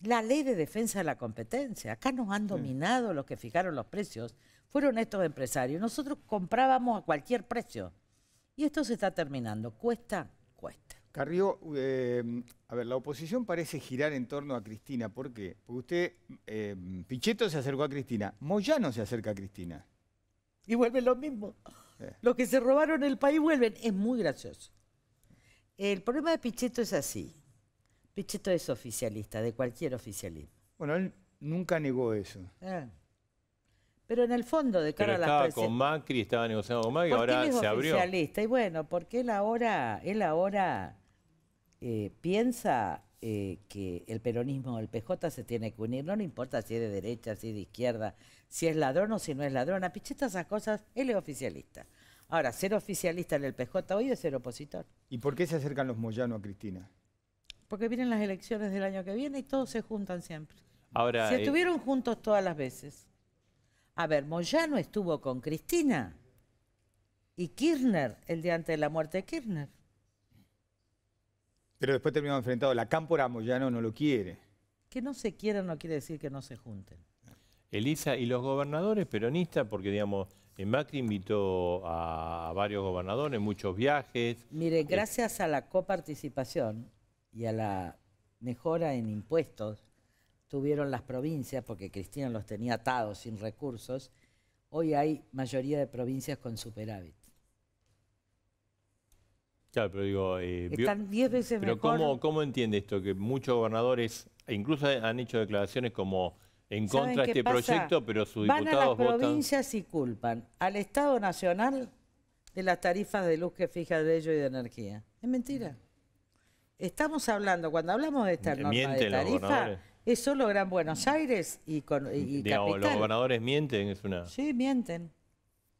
La ley de defensa de la competencia. Acá nos han dominado los que fijaron los precios fueron estos empresarios. Nosotros comprábamos a cualquier precio. Y esto se está terminando. Cuesta, cuesta. Carrió, eh, a ver, la oposición parece girar en torno a Cristina. ¿Por qué? Porque usted, eh, Pichetto se acercó a Cristina, Moyano se acerca a Cristina. Y vuelve lo mismo. Lo eh. Los que se robaron el país vuelven. Es muy gracioso. El problema de Pichetto es así. Pichetto es oficialista, de cualquier oficialismo. Bueno, él nunca negó eso. Pero en el fondo, de cara a las estaba con Macri, estaba negociando con Macri, ahora se abrió. Y bueno, porque él ahora, él ahora eh, piensa eh, que el peronismo el PJ se tiene que unir. No le importa si es de derecha, si es de izquierda, si es ladrón o si no es ladrón. A esas cosas, él es oficialista. Ahora, ser oficialista en el PJ hoy es ser opositor. ¿Y por qué se acercan los Moyano a Cristina? Porque vienen las elecciones del año que viene y todos se juntan siempre. Ahora, se eh, estuvieron juntos todas las veces. A ver, Moyano estuvo con Cristina y Kirchner el día antes de la muerte de Kirchner. Pero después terminó enfrentado. La cámpora Moyano no lo quiere. Que no se quieran no quiere decir que no se junten. Elisa, y los gobernadores peronistas, porque digamos, eh, Macri invitó a varios gobernadores, muchos viajes. Mire, eh, gracias a la coparticipación y a la mejora en impuestos, tuvieron las provincias, porque Cristina los tenía atados sin recursos, hoy hay mayoría de provincias con superávit. pero digo... Eh, ¿cómo, entiende esto? Que muchos gobernadores e incluso han hecho declaraciones como en contra de este proyecto, pero sus diputados votan... Van las provincias y culpan al Estado Nacional de las tarifas de luz que fija de ello y de energía. Es mentira. Estamos hablando, cuando hablamos de esta norma de tarifa, eso solo Gran Buenos Aires y, con, y capital. Los gobernadores mienten, es una... Sí, mienten.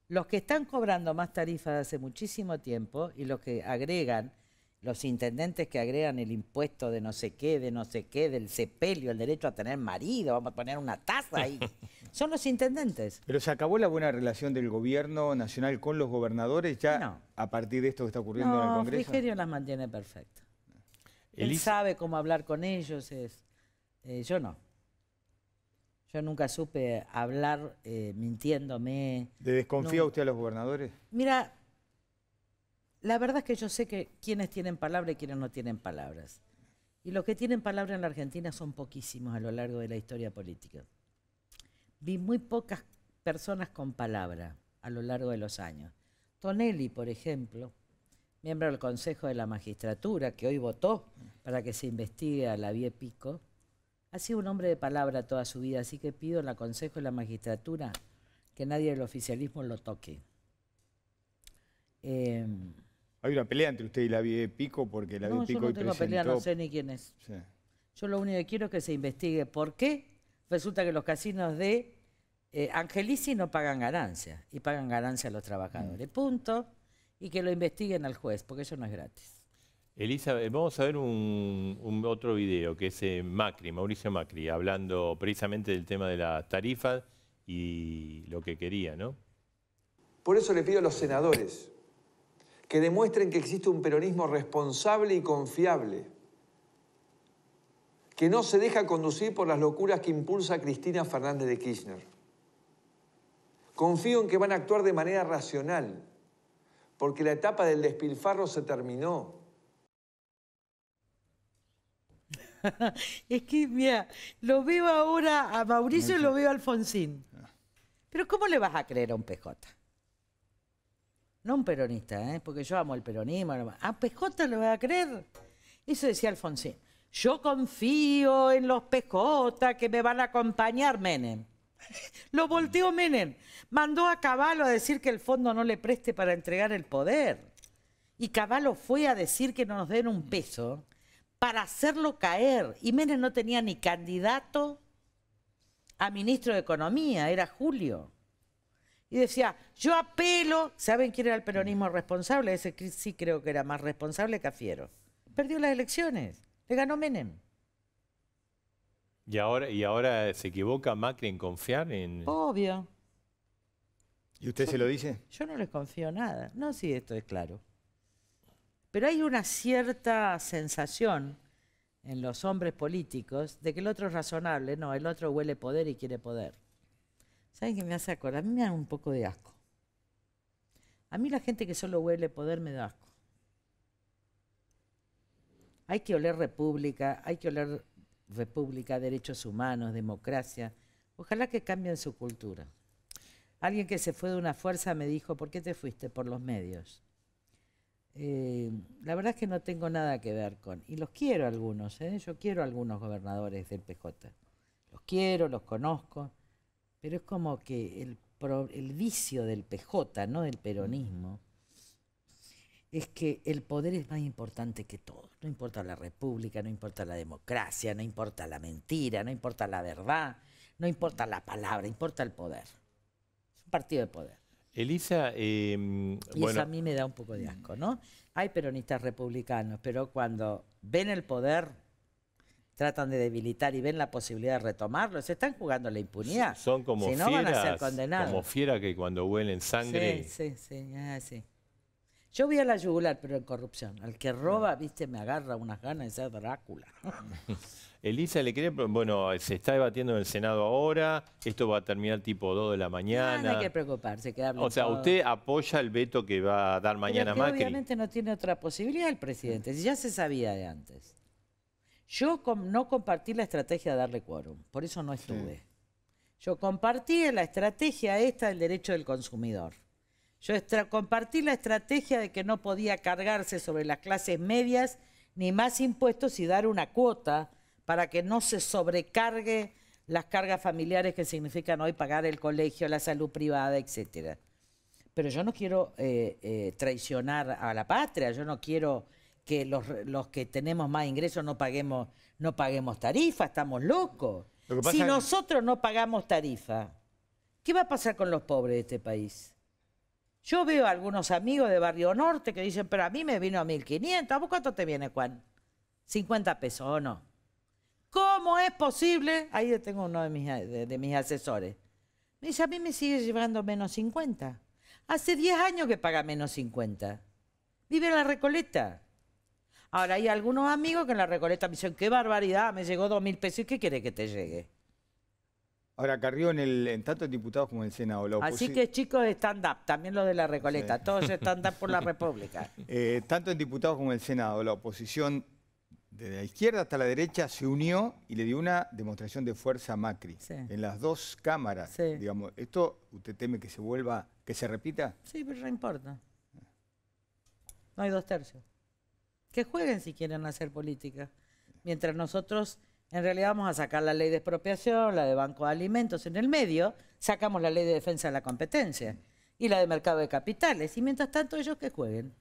Los que están cobrando más tarifas hace muchísimo tiempo y los que agregan, los intendentes que agregan el impuesto de no sé qué, de no sé qué, del sepelio, el derecho a tener marido, vamos a poner una tasa ahí, son los intendentes. Pero se acabó la buena relación del gobierno nacional con los gobernadores ya a partir de esto que está ocurriendo en el Congreso. No, Frigerio las mantiene perfectas. Él sabe cómo hablar con ellos, es eh, yo no. Yo nunca supe hablar eh, mintiéndome. ¿Le desconfía usted a los gobernadores? Mira, la verdad es que yo sé que quienes tienen palabra y quienes no tienen palabras. Y los que tienen palabra en la Argentina son poquísimos a lo largo de la historia política. Vi muy pocas personas con palabra a lo largo de los años. Tonelli, por ejemplo, miembro del Consejo de la Magistratura, que hoy votó para que se investigue a la Vie Pico, ha sido un hombre de palabra toda su vida, así que pido en la Consejo de la Magistratura que nadie del oficialismo lo toque. Em, Hay una pelea entre usted y la de Pico porque la no, Pico yo no tengo pelea, no sé ni quién es. Yo lo único que quiero es que se investigue por qué resulta que los casinos de eh, Angelici no pagan ganancias y pagan ganancias a los trabajadores. Mm. Punto. Y que lo investiguen al juez, porque eso no es gratis. Elisa, eh, vamos a ver un, otro video que es eh, Macri, Mauricio Macri, hablando precisamente del tema de las tarifas y lo que quería, ¿no? Por eso le pido a los senadores que demuestren que existe un peronismo responsable y confiable, que no se deja conducir por las locuras que impulsa Cristina Fernández de Kirchner. Confío en que van a actuar de manera racional, porque la etapa del despilfarro se terminó. es que, mira, lo veo ahora a Mauricio y lo veo a Alfonsín. Pero ¿cómo le vas a creer a un PJ? No un peronista, ¿eh? porque yo amo el peronismo. ¿A PJ le vas a creer? Eso decía Alfonsín. Yo confío en los PJ que me van a acompañar, Menem. lo volteó Menem. Mandó a Caballo a decir que el fondo no le preste para entregar el poder. Y Caballo fue a decir que no nos den un peso para hacerlo caer. Y Menem no tenía ni candidato a ministro de Economía, era Julio. Y decía, yo apelo, ¿saben quién era el peronismo mm. responsable? Ese sí creo que era más responsable que Fierro. Perdió las elecciones, le ganó Menem. ¿Y ahora, y ahora se equivoca Macri en confiar en...? Obvio. ¿Y usted se lo dice? Yo no les confío nada. No, sí, esto es claro. Pero hay una cierta sensación en los hombres políticos de que el otro es razonable, no, el otro huele poder y quiere poder. ¿Saben qué me hace acordar? A mí me da un poco de asco. A mí la gente que solo huele poder me da asco. Hay que oler república, hay que oler república, derechos humanos, democracia. Ojalá que cambien su cultura. Alguien que se fue de una fuerza me dijo, ¿por qué te fuiste? Por los medios. Eh, la verdad es que no tengo nada que ver con, y los quiero algunos, ¿eh? yo quiero algunos gobernadores del PJ, los quiero, los conozco, pero es como que el, el vicio del PJ, no del peronismo, es que el poder es más importante que todo, no importa la república, no importa la democracia, no importa la mentira, no importa la verdad, no importa la palabra, importa el poder. Es un partido de poder. Elisa, eh, y bueno. eso a mí me da un poco de asco, ¿no? Hay peronistas republicanos, pero cuando ven el poder, tratan de debilitar y ven la posibilidad de retomarlo, se están jugando la impunidad. Son como fieras, como fiera que cuando huelen sangre. Sí, sí, sí, ah, sí. Yo voy a la yugular, pero en corrupción. Al que roba, viste, me agarra unas ganas de ser Drácula. Elisa, le quería... Bueno, se está debatiendo en el Senado ahora. Esto va a terminar tipo 2 de la mañana. No, hay que preocuparse. Que o sea, usted apoya el veto que va a dar mañana Macri? Obviamente no tiene otra posibilidad el presidente. ya se sabía de antes. Yo no compartí la estrategia de darle quórum. Por eso no estuve. Yo compartí la estrategia esta del derecho del consumidor yo compartí la estrategia de que no podía cargarse sobre las clases medias ni más impuestos y dar una cuota para que no se sobrecargue las cargas familiares que significan hoy pagar el colegio, la salud privada, etc. Pero yo no quiero eh, eh, traicionar a la patria, yo no quiero que los, que tenemos más ingresos no paguemos, no paguemos tarifa, estamos locos. si nosotros no pagamos tarifa, ¿qué va a pasar con los pobres de este país? Yo veo algunos amigos de Barrio Norte que dicen, pero a mí me vino a 1.500. ¿A vos cuánto te viene, Juan? 50 pesos o no. ¿Cómo es posible? Ahí tengo uno de mis, de, mis asesores. Me dice, a mí me sigue llevando menos 50. Hace 10 años que paga menos 50. Vive en la Recoleta. Ahora hay algunos amigos que en la Recoleta me dicen, qué barbaridad, me llegó 2.000 pesos. ¿Y qué quiere que te llegue? Ahora, Carrió en, en tanto en diputados como en el Senado. La Así que chicos, stand-up, también los de la Recoleta, todos todos stand-up por la República. Eh, tanto en diputados como en el Senado, la oposición desde la izquierda hasta la derecha se unió y le dio una demostración de fuerza a Macri. En las dos cámaras, digamos. ¿Esto usted teme que se vuelva, que se repita? Sí, pero no importa. No hay dos tercios. Que jueguen si quieren hacer política. Mientras nosotros en realidad vamos a sacar la ley de expropiación, la de banco de alimentos. En el medio sacamos la ley de defensa de la competencia y la de mercado de capitales. Y mientras tanto ellos que jueguen.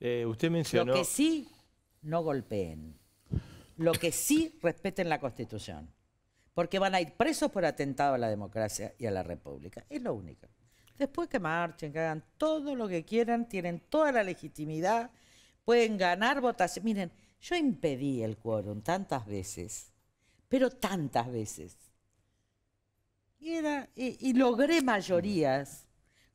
Eh, usted mencionó... Lo que sí, no golpeen. Lo que sí, respeten la Constitución. Porque van a ir presos por atentado a la democracia y a la República. Es lo único. Después que marchen, que hagan todo lo que quieran, tienen toda la legitimidad, pueden ganar votaciones... Miren, yo impedí el quórum tantas veces, pero tantas veces. Y, logré mayorías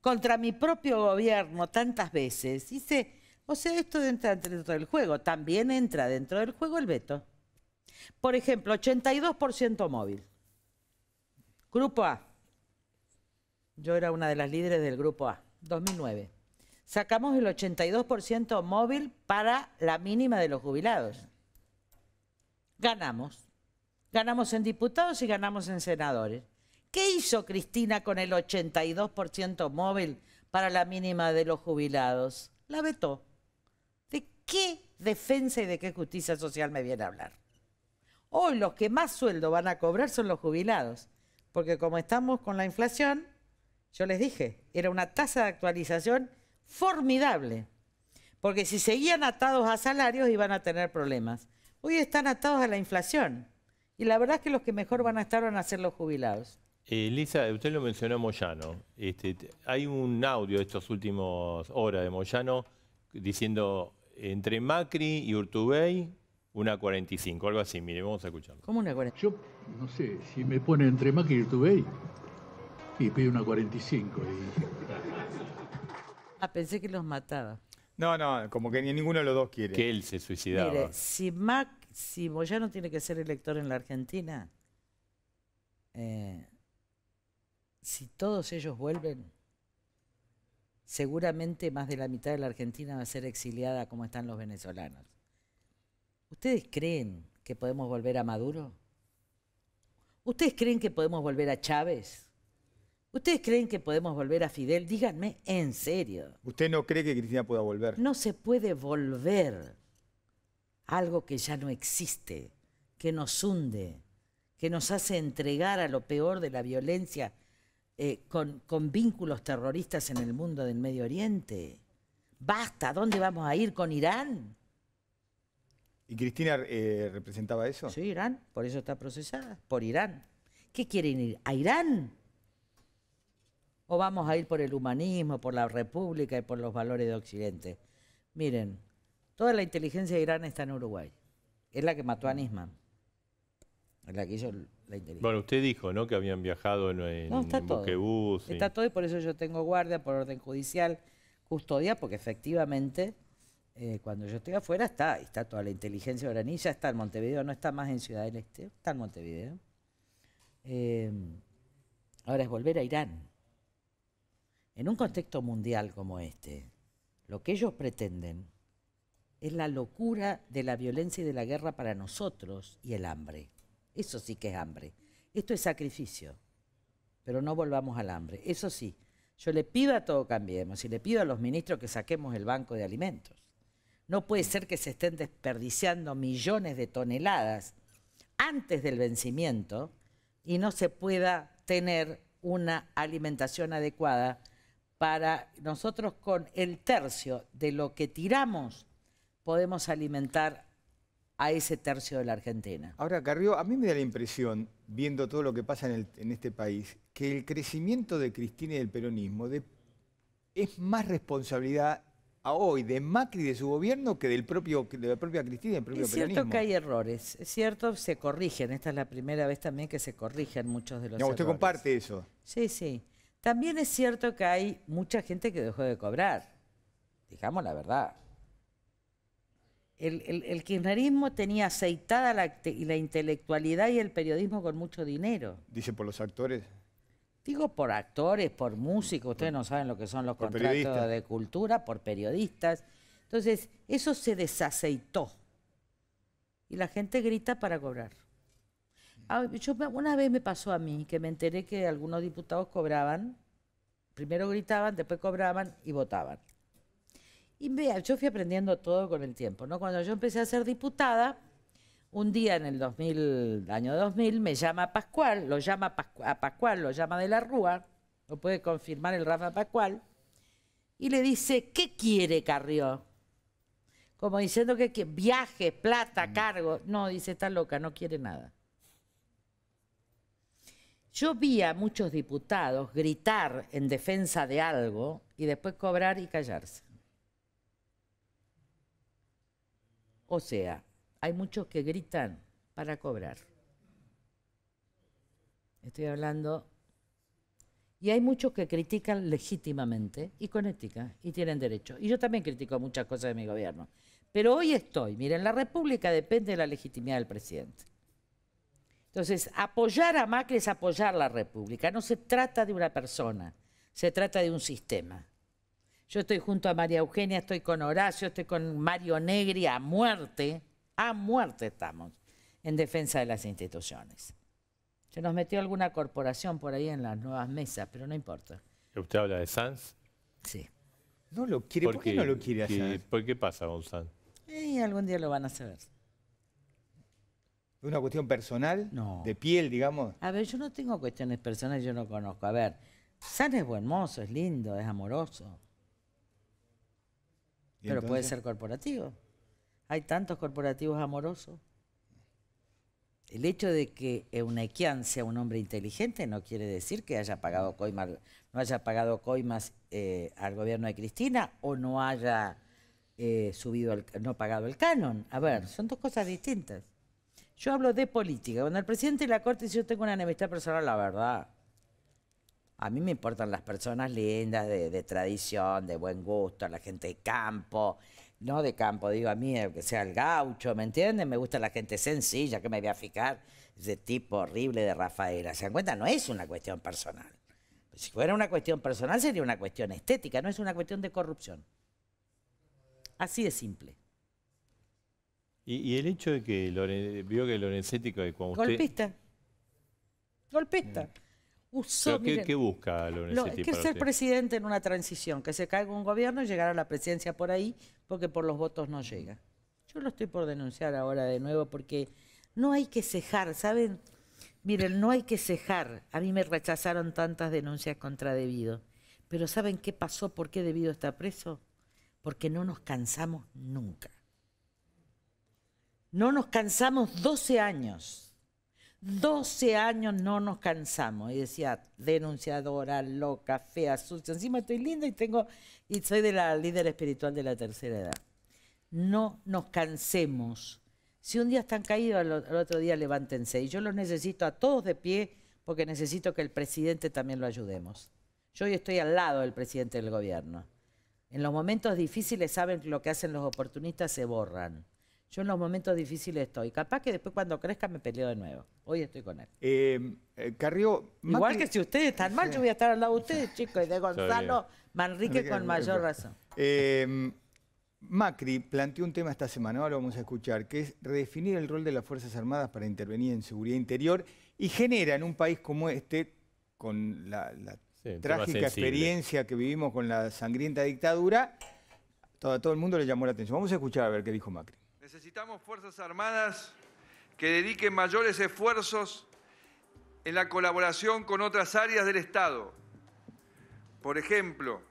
contra mi propio gobierno tantas veces. Hice, o sea, esto entra dentro del juego. También entra dentro del juego el veto. Por ejemplo, 82% móvil. Grupo A. Yo era una de las líderes del Grupo A, 2009 sacamos el 82% móvil para la mínima de los jubilados. Ganamos. Ganamos en diputados y ganamos en senadores. ¿Qué hizo Cristina con el 82% móvil para la mínima de los jubilados? La vetó. ¿De qué defensa y de qué justicia social me viene a hablar? Hoy los que más sueldo van a cobrar son los jubilados, porque como estamos con la inflación, yo les dije, era una tasa de actualización formidable, porque si seguían atados a salarios iban a tener problemas. Hoy están atados a la inflación y la verdad es que los que mejor van a estar van a ser los jubilados. Elisa, eh, Lisa, usted lo mencionó Moyano. Este, hay un audio de estas últimas horas de Moyano diciendo entre Macri y Urtubey una 45, algo así. Mire, vamos a escucharlo. ¿Cómo una 45? Yo no sé, si me pone entre Macri y Urtubey y pide una 45. Y... Ah, pensé que los mataba. No, no, como que ni ninguno de los dos quiere. Que él se suicidaba. Mire, si, Mac, si Moyano tiene que ser elector en la Argentina, eh, si todos ellos vuelven, seguramente más de la mitad de la Argentina va a ser exiliada como están los venezolanos. ¿Ustedes creen que podemos volver a Maduro? ¿Ustedes creen que podemos volver a Chávez? ¿Ustedes creen que podemos volver a Fidel? Díganme en serio. ¿Usted no cree que Cristina pueda volver? No se puede volver algo que ya no existe, que nos hunde, que nos hace entregar a lo peor de la violencia eh, con, vínculos terroristas en el mundo del Medio Oriente. Basta, ¿dónde vamos a ir con Irán? ¿Y Cristina eh, representaba eso? Sí, Irán, por eso está procesada, por Irán. ¿Qué quieren ir? ¿A Irán? o vamos a ir por el humanismo, por la república y por los valores de Occidente. Miren, toda la inteligencia de Irán está en Uruguay. Es la que mató a Nisman. Es la que hizo la inteligencia. Bueno, usted dijo, ¿no? Que habían viajado en, en, está todo. y... por eso yo tengo guardia por orden judicial, custodia, porque efectivamente eh, cuando yo estoy afuera está, está toda la inteligencia iraní, ya está en Montevideo, no está más en Ciudad del Este, está en Montevideo. Eh, ahora es volver a Irán. En un contexto mundial como este, lo que ellos pretenden es la locura de la violencia y de la guerra para nosotros y el hambre. Eso sí que es hambre. Esto es sacrificio, pero no volvamos al hambre. Eso sí, yo le pido a todo cambiemos y le pido a los ministros que saquemos el banco de alimentos. No puede ser que se estén desperdiciando millones de toneladas antes del vencimiento y no se pueda tener una alimentación adecuada para nosotros con el tercio de lo que tiramos podemos alimentar a ese tercio de la Argentina. Ahora, Carrió, a mí me da la impresión, viendo todo lo que pasa en, el, en este país, que el crecimiento de Cristina y del peronismo es más responsabilidad a hoy de Macri y de su gobierno que del propio, de la propia Cristina y del propio peronismo. Es cierto que hay errores, es cierto, se corrigen. Esta es la primera vez también que se corrigen muchos de los no, Usted comparte eso. Sí, sí. También es cierto que hay mucha gente que dejó de cobrar, digamos la verdad. El, kirchnerismo tenía aceitada la, intelectualidad y el periodismo con mucho dinero. Dice por los actores. Digo por actores, por músicos, ustedes no saben lo que son los contratos de cultura, por periodistas. Entonces, eso se desaceitó. Y la gente grita para cobrar. Ah, una vez me pasó a mí que me enteré que algunos diputados cobraban, primero gritaban, después cobraban y votaban. Y vea, yo fui aprendiendo todo con el tiempo, ¿no? Cuando yo empecé a ser diputada, un día en el año 2000, me llama Pascual, lo llama a Pascual, lo llama de la Rúa, lo puede confirmar el Rafa Pascual, y le dice, ¿qué quiere Carrió? Como diciendo que, que viaje, plata, mm. cargo. No, dice, está loca, no quiere nada. Yo vi a muchos diputados gritar en defensa de algo y después cobrar y callarse. O sea, hay muchos que gritan para cobrar. Estoy hablando... Y hay muchos que critican legítimamente y con ética y tienen derecho. Y yo también critico muchas cosas de mi gobierno. Pero hoy estoy, miren, la República depende de la legitimidad del presidente. Entonces, apoyar a Macri es apoyar la República. No se trata de una persona, se trata de un sistema. Yo estoy junto a María Eugenia, estoy con Horacio, estoy con Mario Negri a muerte, a muerte estamos, en defensa de las instituciones. Se nos metió alguna corporación por ahí en las nuevas mesas, pero no importa. ¿Usted habla de Sanz? Sí. No lo quiere, ¿por, qué, no lo quiere hacer? ¿Por qué pasa con algún día lo van a saber. Es una cuestión personal? No. ¿De piel, digamos? A ver, yo no tengo cuestiones personales, yo no conozco. A ver, San es buen mozo, es lindo, es amoroso. Pero puede ser corporativo. Hay tantos corporativos amorosos. El hecho de que Eunequian sea un hombre inteligente no quiere decir que haya pagado coimas, no haya pagado coimas eh, al gobierno de Cristina o no haya eh, subido no pagado el canon. A ver, son dos cosas distintas. Yo hablo de política. Cuando el presidente de la Corte dice yo tengo una enemistad personal, la verdad, a mí me importan las personas lindas, de, tradición, de buen gusto, la gente de campo, no de campo, digo a mí, que sea el gaucho, ¿me entienden? Me gusta la gente sencilla, que me voy a fijar, ese tipo horrible de Rafaela. ¿Se dan cuenta? No es una cuestión personal. Si fuera una cuestión personal sería una cuestión estética, no es una cuestión de corrupción. Así de simple. Y, el hecho de que vio que Lorenzetti, cuando usted... Golpista. Golpista. Mm. Usó, qué, busca Lorenzetti? Lo, que ser presidente en una transición, que se caiga un gobierno y llegar a la presidencia por ahí, porque por los votos no llega. Yo lo estoy por denunciar ahora de nuevo porque no hay que cejar, ¿saben? Miren, no hay que cejar. A mí me rechazaron tantas denuncias contra Debido. Pero ¿saben qué pasó? ¿Por qué Debido está preso? Porque no nos cansamos nunca. No nos cansamos 12 años. 12 años no nos cansamos. Y decía, denunciadora, loca, fea, sucia. Encima estoy linda y tengo y soy de la líder espiritual de la tercera edad. No nos cansemos. Si un día están caídos, al otro día levántense. Y yo los necesito a todos de pie porque necesito que el presidente también lo ayudemos. Yo hoy estoy al lado del presidente del gobierno. En los momentos difíciles saben que lo que hacen los oportunistas se borran yo en los momentos difíciles estoy. Capaz que después cuando crezca me peleo de nuevo. Hoy estoy con él. Eh, eh Igual que si ustedes están mal, yo voy a estar al lado de ustedes, chicos. Y de Gonzalo Manrique con mayor razón. Em, Macri planteó un tema esta semana, ahora lo vamos a escuchar, que es redefinir el rol de las Fuerzas Armadas para intervenir en seguridad interior y genera en un país como este, con la, trágica experiencia que vivimos con la sangrienta dictadura, todo el mundo le llamó la atención. Vamos a escuchar a ver qué dijo Macri. Necesitamos Fuerzas Armadas que dediquen mayores esfuerzos en la colaboración con otras áreas del Estado. Por ejemplo,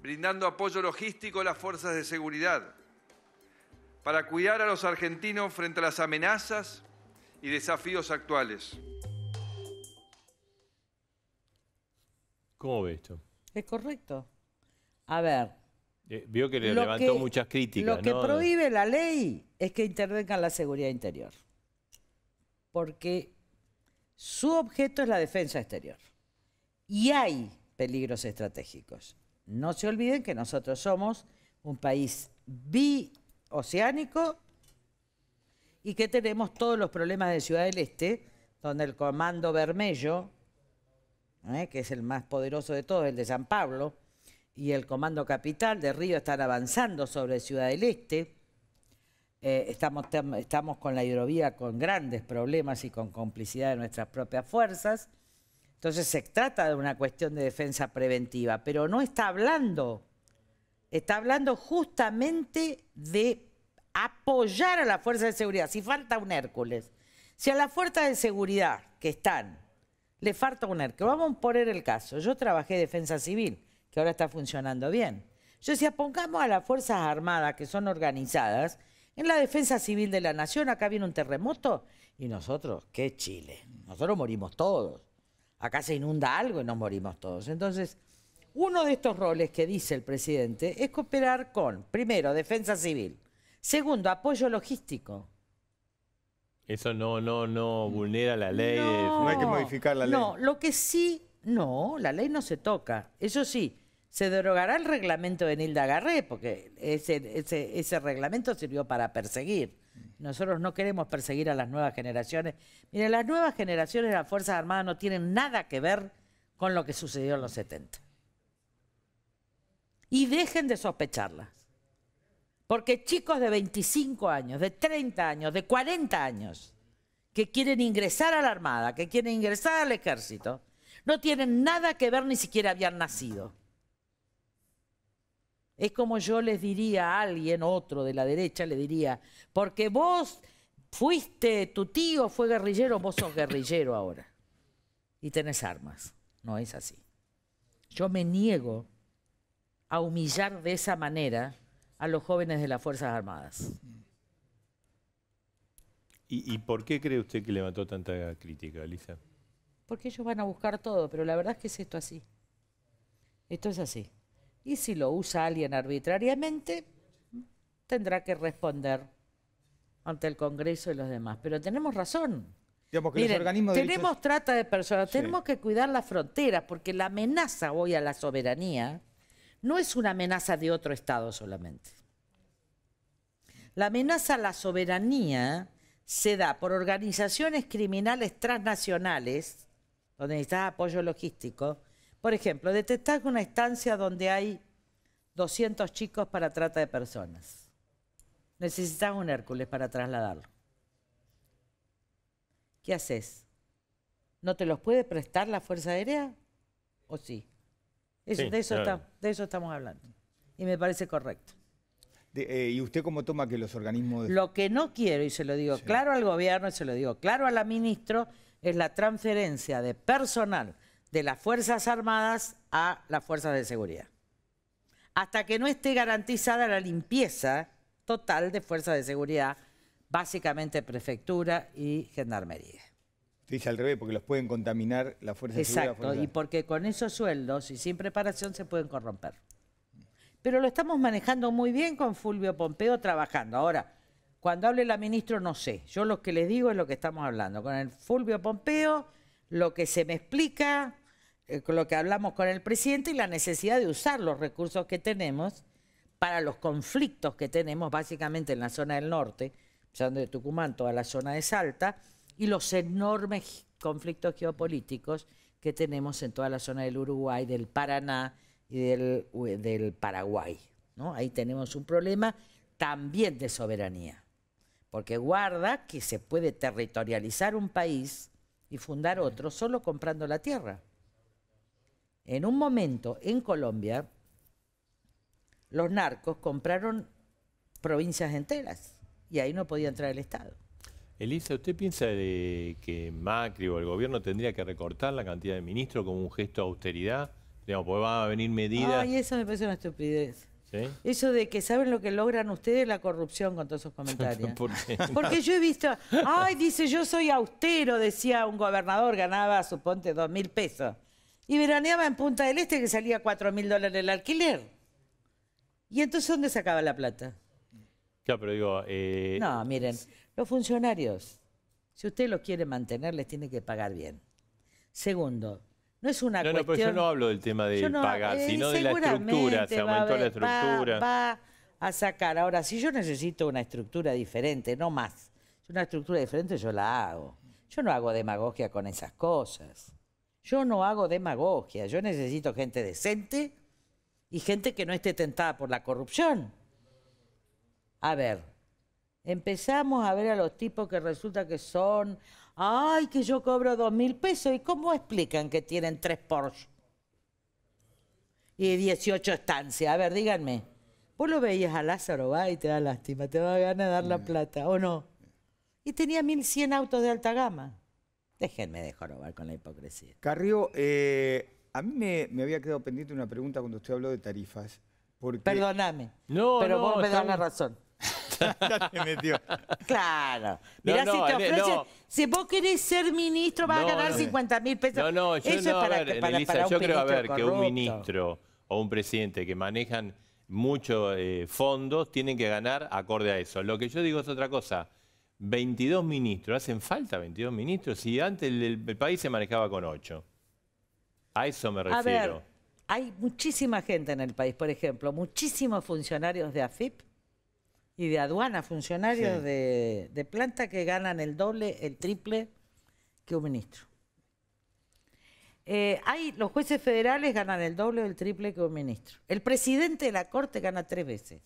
brindando apoyo logístico a las fuerzas de seguridad para cuidar a los argentinos frente a las amenazas y desafíos actuales. ¿Cómo ve esto? Es correcto. A ver, eh, vio que le levantó muchas críticas. Lo que prohíbe la ley es que intervenga la seguridad interior. Porque su objeto es la defensa exterior. Y hay peligros estratégicos. No se olviden que nosotros somos un país bioceánico y que tenemos todos los problemas de Ciudad del Este, donde el Comando Bermello, ¿eh? que es el más poderoso de todos, el de San Pablo, y el Comando Capital de Río están avanzando sobre Ciudad del Este. Eh, estamos, estamos con la hidrovía con grandes problemas y con complicidad de nuestras propias fuerzas. Entonces se trata de una cuestión de defensa preventiva, pero no está hablando, está hablando justamente de apoyar a las fuerzas de seguridad. Si falta un Hércules, si a las fuerzas de seguridad que están le falta un Hércules, vamos a poner el caso, yo trabajé defensa civil, que ahora está funcionando bien. Yo si pongamos a las Fuerzas Armadas, que son organizadas, en la defensa civil de la nación, acá viene un terremoto, y nosotros, qué Chile, nosotros morimos todos. Acá se inunda algo y nos morimos todos. Entonces, uno de estos roles que dice el presidente es cooperar con, primero, defensa civil, segundo, apoyo logístico. Eso no, no, no vulnera la ley. no hay que modificar la ley. No, lo que sí, no, la ley no se toca. Eso sí, se derogará el reglamento de Nilda Garré, porque ese, reglamento sirvió para perseguir. Nosotros no queremos perseguir a las nuevas generaciones. Miren, las nuevas generaciones de las Fuerzas Armadas no tienen nada que ver con lo que sucedió en los 70. Y dejen de sospecharlas. Porque chicos de 25 años, de 30 años, de 40 años, que quieren ingresar a la Armada, que quieren ingresar al ejército, no tienen nada que ver, ni siquiera habían nacido. Es como yo les diría a alguien, otro de la derecha, le diría, porque vos fuiste, tu tío fue guerrillero, vos sos guerrillero ahora. Y tenés armas. No es así. Yo me niego a humillar de esa manera a los jóvenes de las Fuerzas Armadas. ¿Y, por qué cree usted que levantó tanta crítica, Elisa? Porque ellos van a buscar todo, pero la verdad es que es esto así. Esto es así. Y si lo usa alguien arbitrariamente, tendrá que responder ante el Congreso y los demás. Pero tenemos razón. tenemos trata de personas, tenemos que cuidar las fronteras, porque la amenaza hoy a la soberanía no es una amenaza de otro Estado solamente. La amenaza a la soberanía se da por organizaciones criminales transnacionales, donde está apoyo logístico, por ejemplo, detectás una estancia donde hay 200 chicos para trata de personas. Necesitas un Hércules para trasladarlo. ¿Qué haces? ¿No te los puede prestar la Fuerza Aérea? ¿O sí? de, eso estamos hablando. Y me parece correcto. Eh, ¿Y usted cómo toma que los organismos...? Lo que no quiero, y se lo digo claro al gobierno, y se lo digo claro a la ministra, es la transferencia de personal de las Fuerzas Armadas a las Fuerzas de Seguridad. Hasta que no esté garantizada la limpieza total de Fuerzas de Seguridad, básicamente Prefectura y Gendarmería. al revés, porque los pueden contaminar las Fuerzas de Seguridad. Exacto, y porque con esos sueldos y sin preparación se pueden corromper. Pero lo estamos manejando muy bien con Fulvio Pompeo trabajando. Ahora, cuando hable la Ministro no sé. Yo lo que les digo es lo que estamos hablando. Con el Fulvio Pompeo lo que se me explica, eh, lo que hablamos con el presidente y la necesidad de usar los recursos que tenemos para los conflictos que tenemos básicamente en la zona del norte, empezando de Tucumán, toda la zona de Salta, y los enormes conflictos geopolíticos que tenemos en toda la zona del Uruguay, del Paraná y del, Paraguay. Ahí tenemos un problema también de soberanía, porque guarda que se puede territorializar un país y fundar otro solo comprando la tierra. En un momento en Colombia, los narcos compraron provincias enteras y ahí no podía entrar el Estado. Elisa, ¿usted piensa de que Macri o el gobierno tendría que recortar la cantidad de ministros como un gesto de austeridad? Digamos, pues van a venir medidas... Ay, eso me parece una estupidez. Eso de que saben lo que logran ustedes la corrupción con todos sus comentarios. Porque yo he visto, ay, dice, yo soy austero, decía un gobernador, ganaba, suponte, dos mil pesos. Y veraneaba en Punta del Este que salía cuatro mil dólares el alquiler. ¿Y entonces dónde sacaba la plata? Claro, pero digo... Eh... No, miren, los funcionarios, si usted los quiere mantener, les tiene que pagar bien. Segundo, no es una pues cuestión... No, pero yo no hablo del tema de pagar, eh, sino de la estructura, se aumentó la estructura. Va, a sacar. Ahora, si yo necesito una estructura diferente, no más, una estructura diferente yo la hago. Yo no hago demagogia con esas cosas. Yo no hago demagogia. Yo necesito gente decente y gente que no esté tentada por la corrupción. A ver, empezamos a ver a los tipos que resulta que son ay, que yo cobro dos mil pesos. ¿Y cómo explican que tienen tres Porsche? Y 18 estancias. A ver, díganme. Vos lo veías a Lázaro, va y te da lástima, te va a de dar la mm. plata, ¿o no? Y tenía 1.100 autos de alta gama. Déjenme de jorobar con la hipocresía. Carrió, eh, a mí me, había quedado pendiente una pregunta cuando usted habló de tarifas. Perdóname, no, pero vos me das la razón metió. Claro. Mirá, si te e- ofrecen, si vos querés ser ministro, vas a ganar 50 mil pesos. No, no, yo Eso yo creo a ver que un ministro o un presidente que manejan muchos eh, fondos tienen que ganar acorde a eso. Lo que yo digo es otra cosa. 22 ministros, hacen falta 22 ministros si antes el, país se manejaba con 8. A eso me refiero. hay muchísima gente en el país, por ejemplo, muchísimos funcionarios de AFIP y de aduana, funcionarios de, planta que ganan el doble, el triple que un ministro. Eh, hay, los jueces federales ganan el doble o el triple que un ministro. El presidente de la Corte gana tres veces.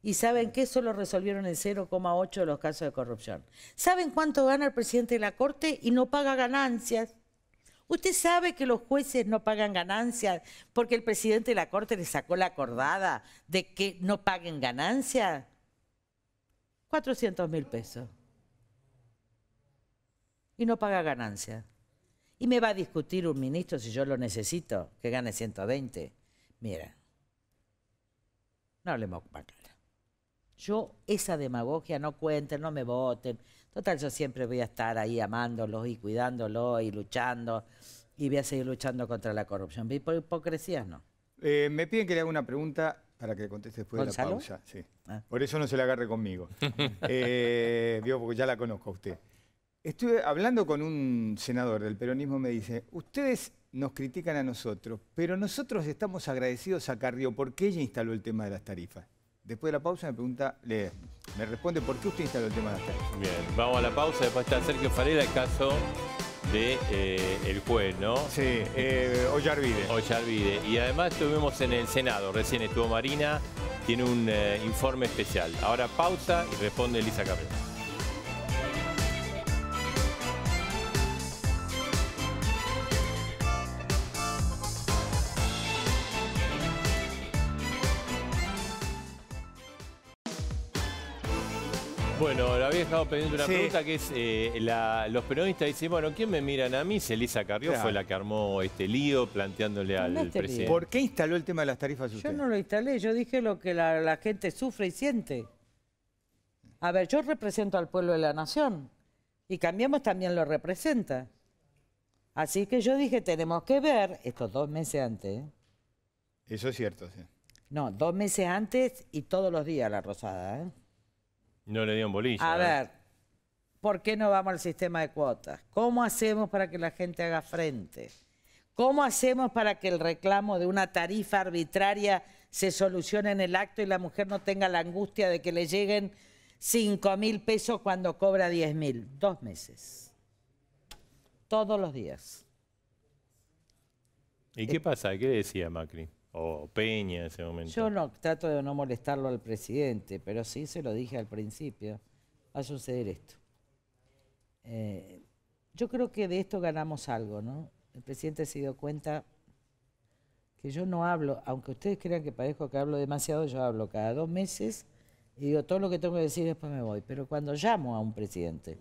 Y saben que solo resolvieron en 0,8 de los casos de corrupción. ¿Saben cuánto gana el presidente de la Corte y no paga ganancias? Usted sabe que los jueces no pagan ganancias porque el presidente de la Corte le sacó la acordada de que no paguen ganancias. 400 mil pesos. Y no paga ganancias. Y me va a discutir un ministro si yo lo necesito, que gane 120. Mira, no hablemos más cara. Yo esa demagogia, no cuente, no me voten. Total, yo siempre voy a estar ahí amándolos y cuidándolo y luchando y voy a seguir luchando contra la corrupción. Por hipocresías no. Eh, me piden que le haga una pregunta para que conteste después de la pausa. Ah. Por eso no se la agarre conmigo. eh, porque ya la conozco a usted. Estuve hablando con un senador del peronismo, y me dice, ustedes nos critican a nosotros, pero nosotros estamos agradecidos a Carrió porque ella instaló el tema de las tarifas. Después de la pausa me pregunta, le, me responde por qué usted instaló el tema de la Bien, vamos a la pausa, después está Sergio Farela, el caso de eh, juez, ¿no? Sí, eh, Ollarvide. Ollarvide. Y además estuvimos en el Senado, recién estuvo Marina, tiene un eh, informe especial. Ahora pausa y responde Elisa Cabrera. Bueno, lo había dejado pendiente una pregunta que es, eh, los periodistas dicen, bueno, ¿quién me miran a mí? Celisa Carrió fue la que armó este lío planteándole al este presidente. ¿Por qué instaló el tema de las tarifas usted? Yo no lo instalé, yo dije lo que la, gente sufre y siente. A ver, yo represento al pueblo de la nación y Cambiamos también lo representa. Así que yo dije, tenemos que ver, esto dos meses antes. Eso es cierto, sí. No, dos meses antes y todos los días la rosada, ¿eh? No le dieron bolilla. A ver, ¿por qué no vamos al sistema de cuotas? ¿Cómo hacemos para que la gente haga frente? ¿Cómo hacemos para que el reclamo de una tarifa arbitraria se solucione en el acto y la mujer no tenga la angustia de que le lleguen 5 mil pesos cuando cobra 10 mil? Dos meses. Todos los días. ¿Y qué pasa? ¿Qué decía Macri? o Peña en ese momento? Yo no, trato de no molestarlo al presidente, pero sí se lo dije al principio, va a suceder esto. Eh, yo creo que de esto ganamos algo, ¿no? El presidente se dio cuenta que yo no hablo, aunque ustedes crean que parezco que hablo demasiado, yo hablo cada dos meses y digo todo lo que tengo que decir después me voy. Pero cuando llamo a un presidente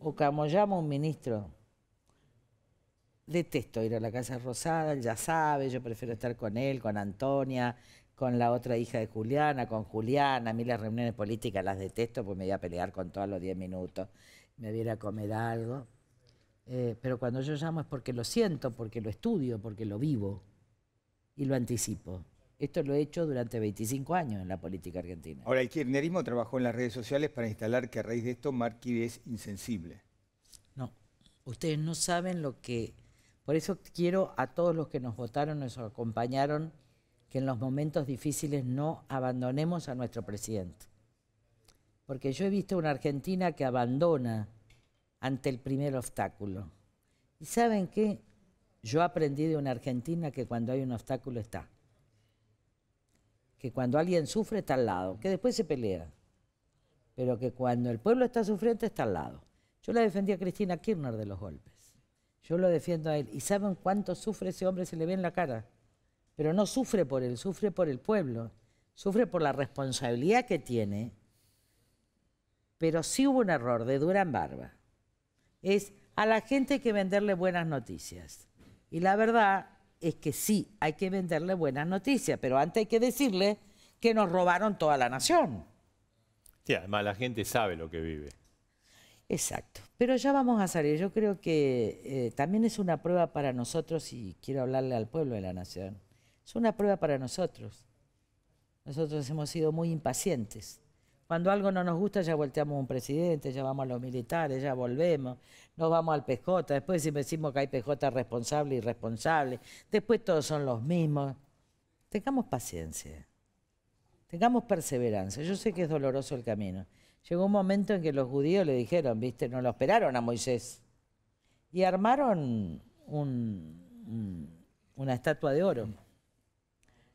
o como llamo a un ministro, detesto ir a la Casa Rosada, ya sabe, yo prefiero estar con él, con Antonia, con la otra hija de Juliana, con Juliana. A mí las reuniones políticas las detesto porque me voy a pelear con todos los 10 minutos. Me voy a comer algo. Eh, pero cuando yo llamo es porque lo siento, porque lo estudio, porque lo vivo y lo anticipo. Esto lo he hecho durante 25 años en la política argentina. Ahora, el kirchnerismo trabajó en las redes sociales para instalar que a raíz de esto Marquis es insensible. No, ustedes no saben lo que por eso quiero a todos los que nos votaron, nos acompañaron, que en los momentos difíciles no abandonemos a nuestro presidente. Porque yo he visto una Argentina que abandona ante el primer obstáculo. ¿Y saben qué? Yo aprendí de una Argentina que cuando hay un obstáculo está. Que cuando alguien sufre está al lado, que después se pelea. Pero que cuando el pueblo está sufriendo está al lado. Yo la defendí a Cristina Kirchner de los golpes. Yo lo defiendo a él. ¿Y saben cuánto sufre ese hombre? Se le ve en la cara. Pero no sufre por él, sufre por el pueblo. Sufre por la responsabilidad que tiene. Pero sí hubo un error de Durán Barba. Es a la gente hay que venderle buenas noticias. Y la verdad es que sí, hay que venderle buenas noticias, pero antes hay que decirle que nos robaron toda la nación. además la gente sabe lo que vive. Exacto. Pero ya vamos a salir. Yo creo que eh, también es una prueba para nosotros, y quiero hablarle al pueblo de la nación, es una prueba para nosotros. Nosotros hemos sido muy impacientes. Cuando algo no nos gusta, ya volteamos a un presidente, ya vamos a los militares, ya volvemos, nos vamos al PJ, después decimos que hay PJ responsable y responsable, después todos son los mismos. Tengamos paciencia, tengamos perseverancia. Yo sé que es doloroso el camino, Llegó un momento en que los judíos le dijeron, viste, no lo esperaron a Moisés. Y armaron una estatua de oro.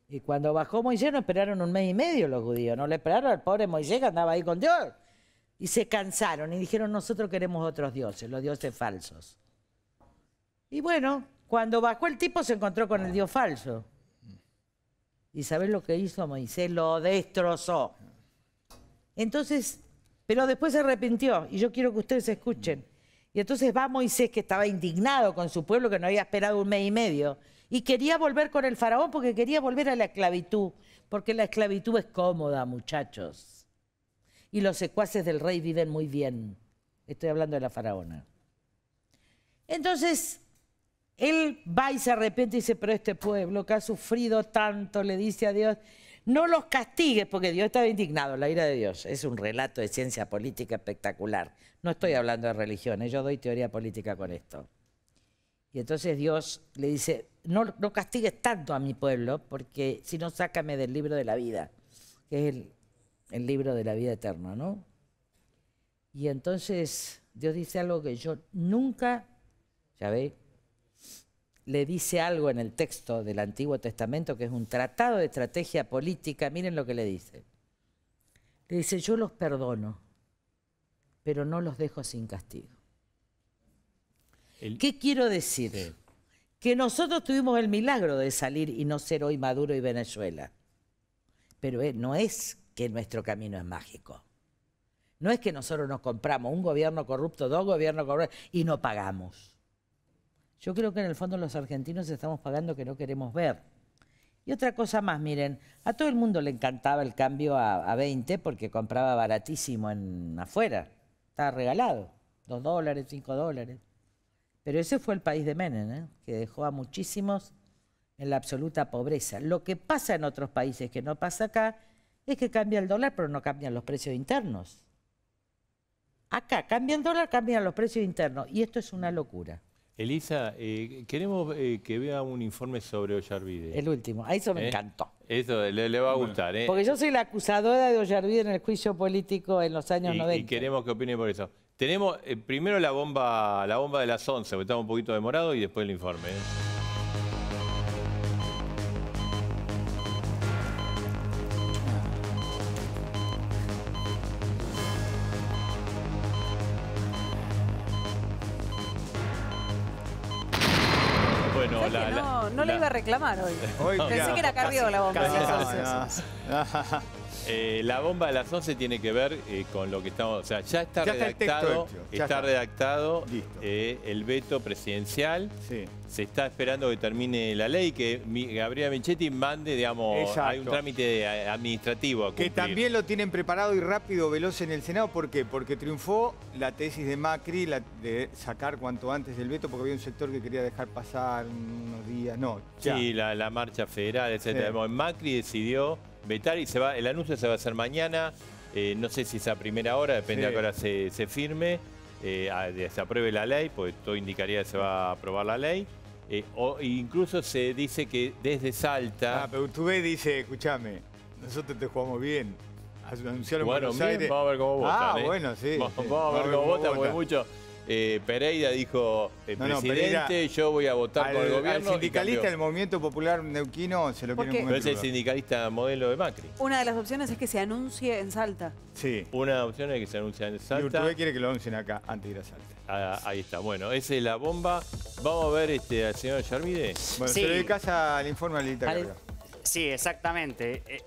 Y cuando bajó Moisés no esperaron un mes y medio los judíos, no le esperaron al pobre Moisés que andaba ahí con Dios. Y se cansaron y dijeron, nosotros queremos otros dioses, los dioses falsos. Y bueno, cuando bajó el tipo se encontró con el dios falso. ¿Y sabes lo que hizo Moisés? Lo destrozó. Entonces, pero después se arrepintió y yo quiero que ustedes escuchen. Y entonces va Moisés, que estaba indignado con su pueblo, que no había esperado un mes y medio, y quería volver con el faraón porque quería volver a la esclavitud, porque la esclavitud es cómoda, muchachos. Y los secuaces del rey viven muy bien. Estoy hablando de la faraona. Entonces, él va y se arrepiente y dice, pero este pueblo que ha sufrido tanto, le dice a Dios, no los castigues porque Dios estaba indignado, la ira de Dios. Es un relato de ciencia política espectacular. No estoy hablando de religiones, yo doy teoría política con esto. Y entonces Dios le dice, no, no castigues tanto a mi pueblo, porque si no, sácame del libro de la vida, que es el, el libro de la vida eterna, ¿no? Y entonces Dios dice algo que yo nunca, ya veis, le dice algo en el texto del Antiguo Testamento, que es un tratado de estrategia política, miren lo que le dice. Le dice, yo los perdono, pero no los dejo sin castigo. ¿Qué quiero decir? Que nosotros tuvimos el milagro de salir y no ser hoy Maduro y Venezuela. Pero eh, no es que nuestro camino es mágico. No es que nosotros nos compramos un gobierno corrupto, dos gobiernos corruptos y no pagamos yo creo que en el fondo los argentinos estamos pagando que no queremos ver. Y otra cosa más, miren, a todo el mundo le encantaba el cambio a, 20 porque compraba baratísimo en afuera. Estaba regalado, 2 dólares, 5 dólares. Pero ese fue el país de Menem, ¿eh? que dejó a muchísimos en la absoluta pobreza. Lo que pasa en otros países que no pasa acá es que cambia el dólar, pero no cambian los precios internos. Acá cambia el dólar, cambian los precios internos. Y esto es una locura. Elisa, eh, queremos eh, que vea un informe sobre Ollarvide. El último, a eso me eh, encantó. Eso le, va a gustar. ¿eh? Porque yo soy la acusadora de Ollarvide en el juicio político en los años 90. Y queremos que opine por eso. Tenemos primero la bomba, la bomba de las 11, porque estamos un poquito demorado, y después el informe. reclamar hoy. Pensé que era la bomba. Eh, la bomba de las 11 tiene que ver eh, con lo que estamos... O sea, ya está redactado, está, redactado eh, el veto presidencial. Se está esperando que termine la ley, que Gabriela Menchetti mande, digamos, hay un trámite administrativo. A que también lo tienen preparado y rápido, veloz en el Senado. ¿Por qué? Porque triunfó la tesis de Macri, la de sacar cuanto antes del veto, porque había un sector que quería dejar pasar unos días. No, Sí, la, marcha federal, etc. Macri decidió Betari se va, el anuncio se va a hacer mañana, eh, no sé si es a primera hora, depende de a qué hora se, firme, eh, se apruebe la ley, porque todo indicaría que se va a aprobar la ley. Eh, o incluso se dice que desde Salta... Ah, pero y dice, escúchame, nosotros te jugamos bien. Anunciaron bueno, bien, vamos a ver cómo votan. Ah, bueno, sí. Vamos, a ver cómo, votan, mucho... Eh, Pereira dijo, eh, presidente, yo voy a votar con el gobierno. El sindicalista del Movimiento Popular Neuquino se lo quiere Pero es el sindicalista modelo de Macri. Una de las opciones es que se anuncie en Salta. Sí. Una opción es que se anuncie en Salta. Y Urtubey quiere que lo anuncien acá, antes de ir a Salta. Ah, ahí está, bueno, esa es la bomba. Vamos a ver este, al señor Yarmide. Bueno, se lo dedicas al informe de Sí, exactamente. Eh,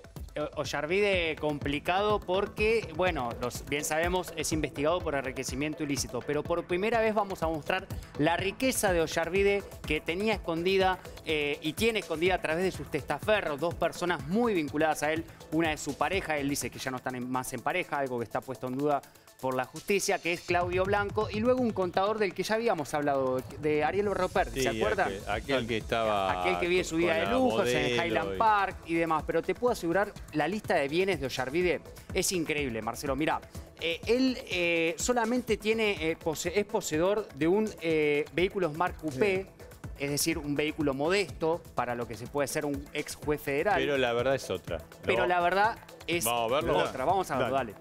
Ollarvide complicado porque, bueno, los, bien sabemos, es investigado por enriquecimiento ilícito, pero por primera vez vamos a mostrar la riqueza de Ollarvide que tenía escondida eh, y tiene escondida a través de sus testaferros, dos personas muy vinculadas a él, una de su pareja, él dice que ya no están más en pareja, algo que está puesto en duda por la justicia, que es Claudio Blanco, y luego un contador del que ya habíamos hablado, de Ariel Roperti, ¿se acuerdan? Aquel, que estaba... Aquel que vive su vida de lujos en Highland Park y demás, pero te puedo asegurar, la lista de bienes de Ollarvide es increíble, Marcelo, mirá. Eh, él eh, solamente tiene, eh, es poseedor de un vehículo Smart Coupé, es decir, un vehículo modesto para lo que se puede ser un ex juez federal. Pero la verdad es otra. Pero la verdad es Vamos a verlo. otra. Vamos a verlo, dale.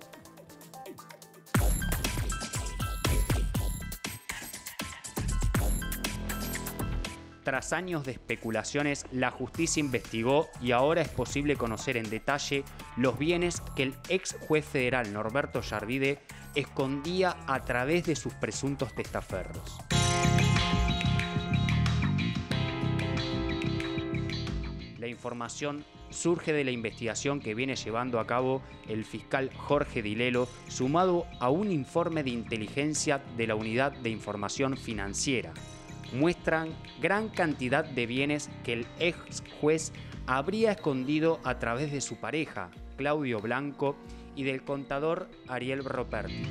Tras años de especulaciones, la justicia investigó y ahora es posible conocer en detalle los bienes que el ex juez federal Norberto Yarvide escondía a través de sus presuntos testaferros. La información surge de la investigación que viene llevando a cabo el fiscal Jorge Dilelo, sumado a un informe de inteligencia de la Unidad de Información Financiera, muestran gran cantidad de bienes que el ex juez habría escondido a través de su pareja, Claudio Blanco, y del contador Ariel Roperti.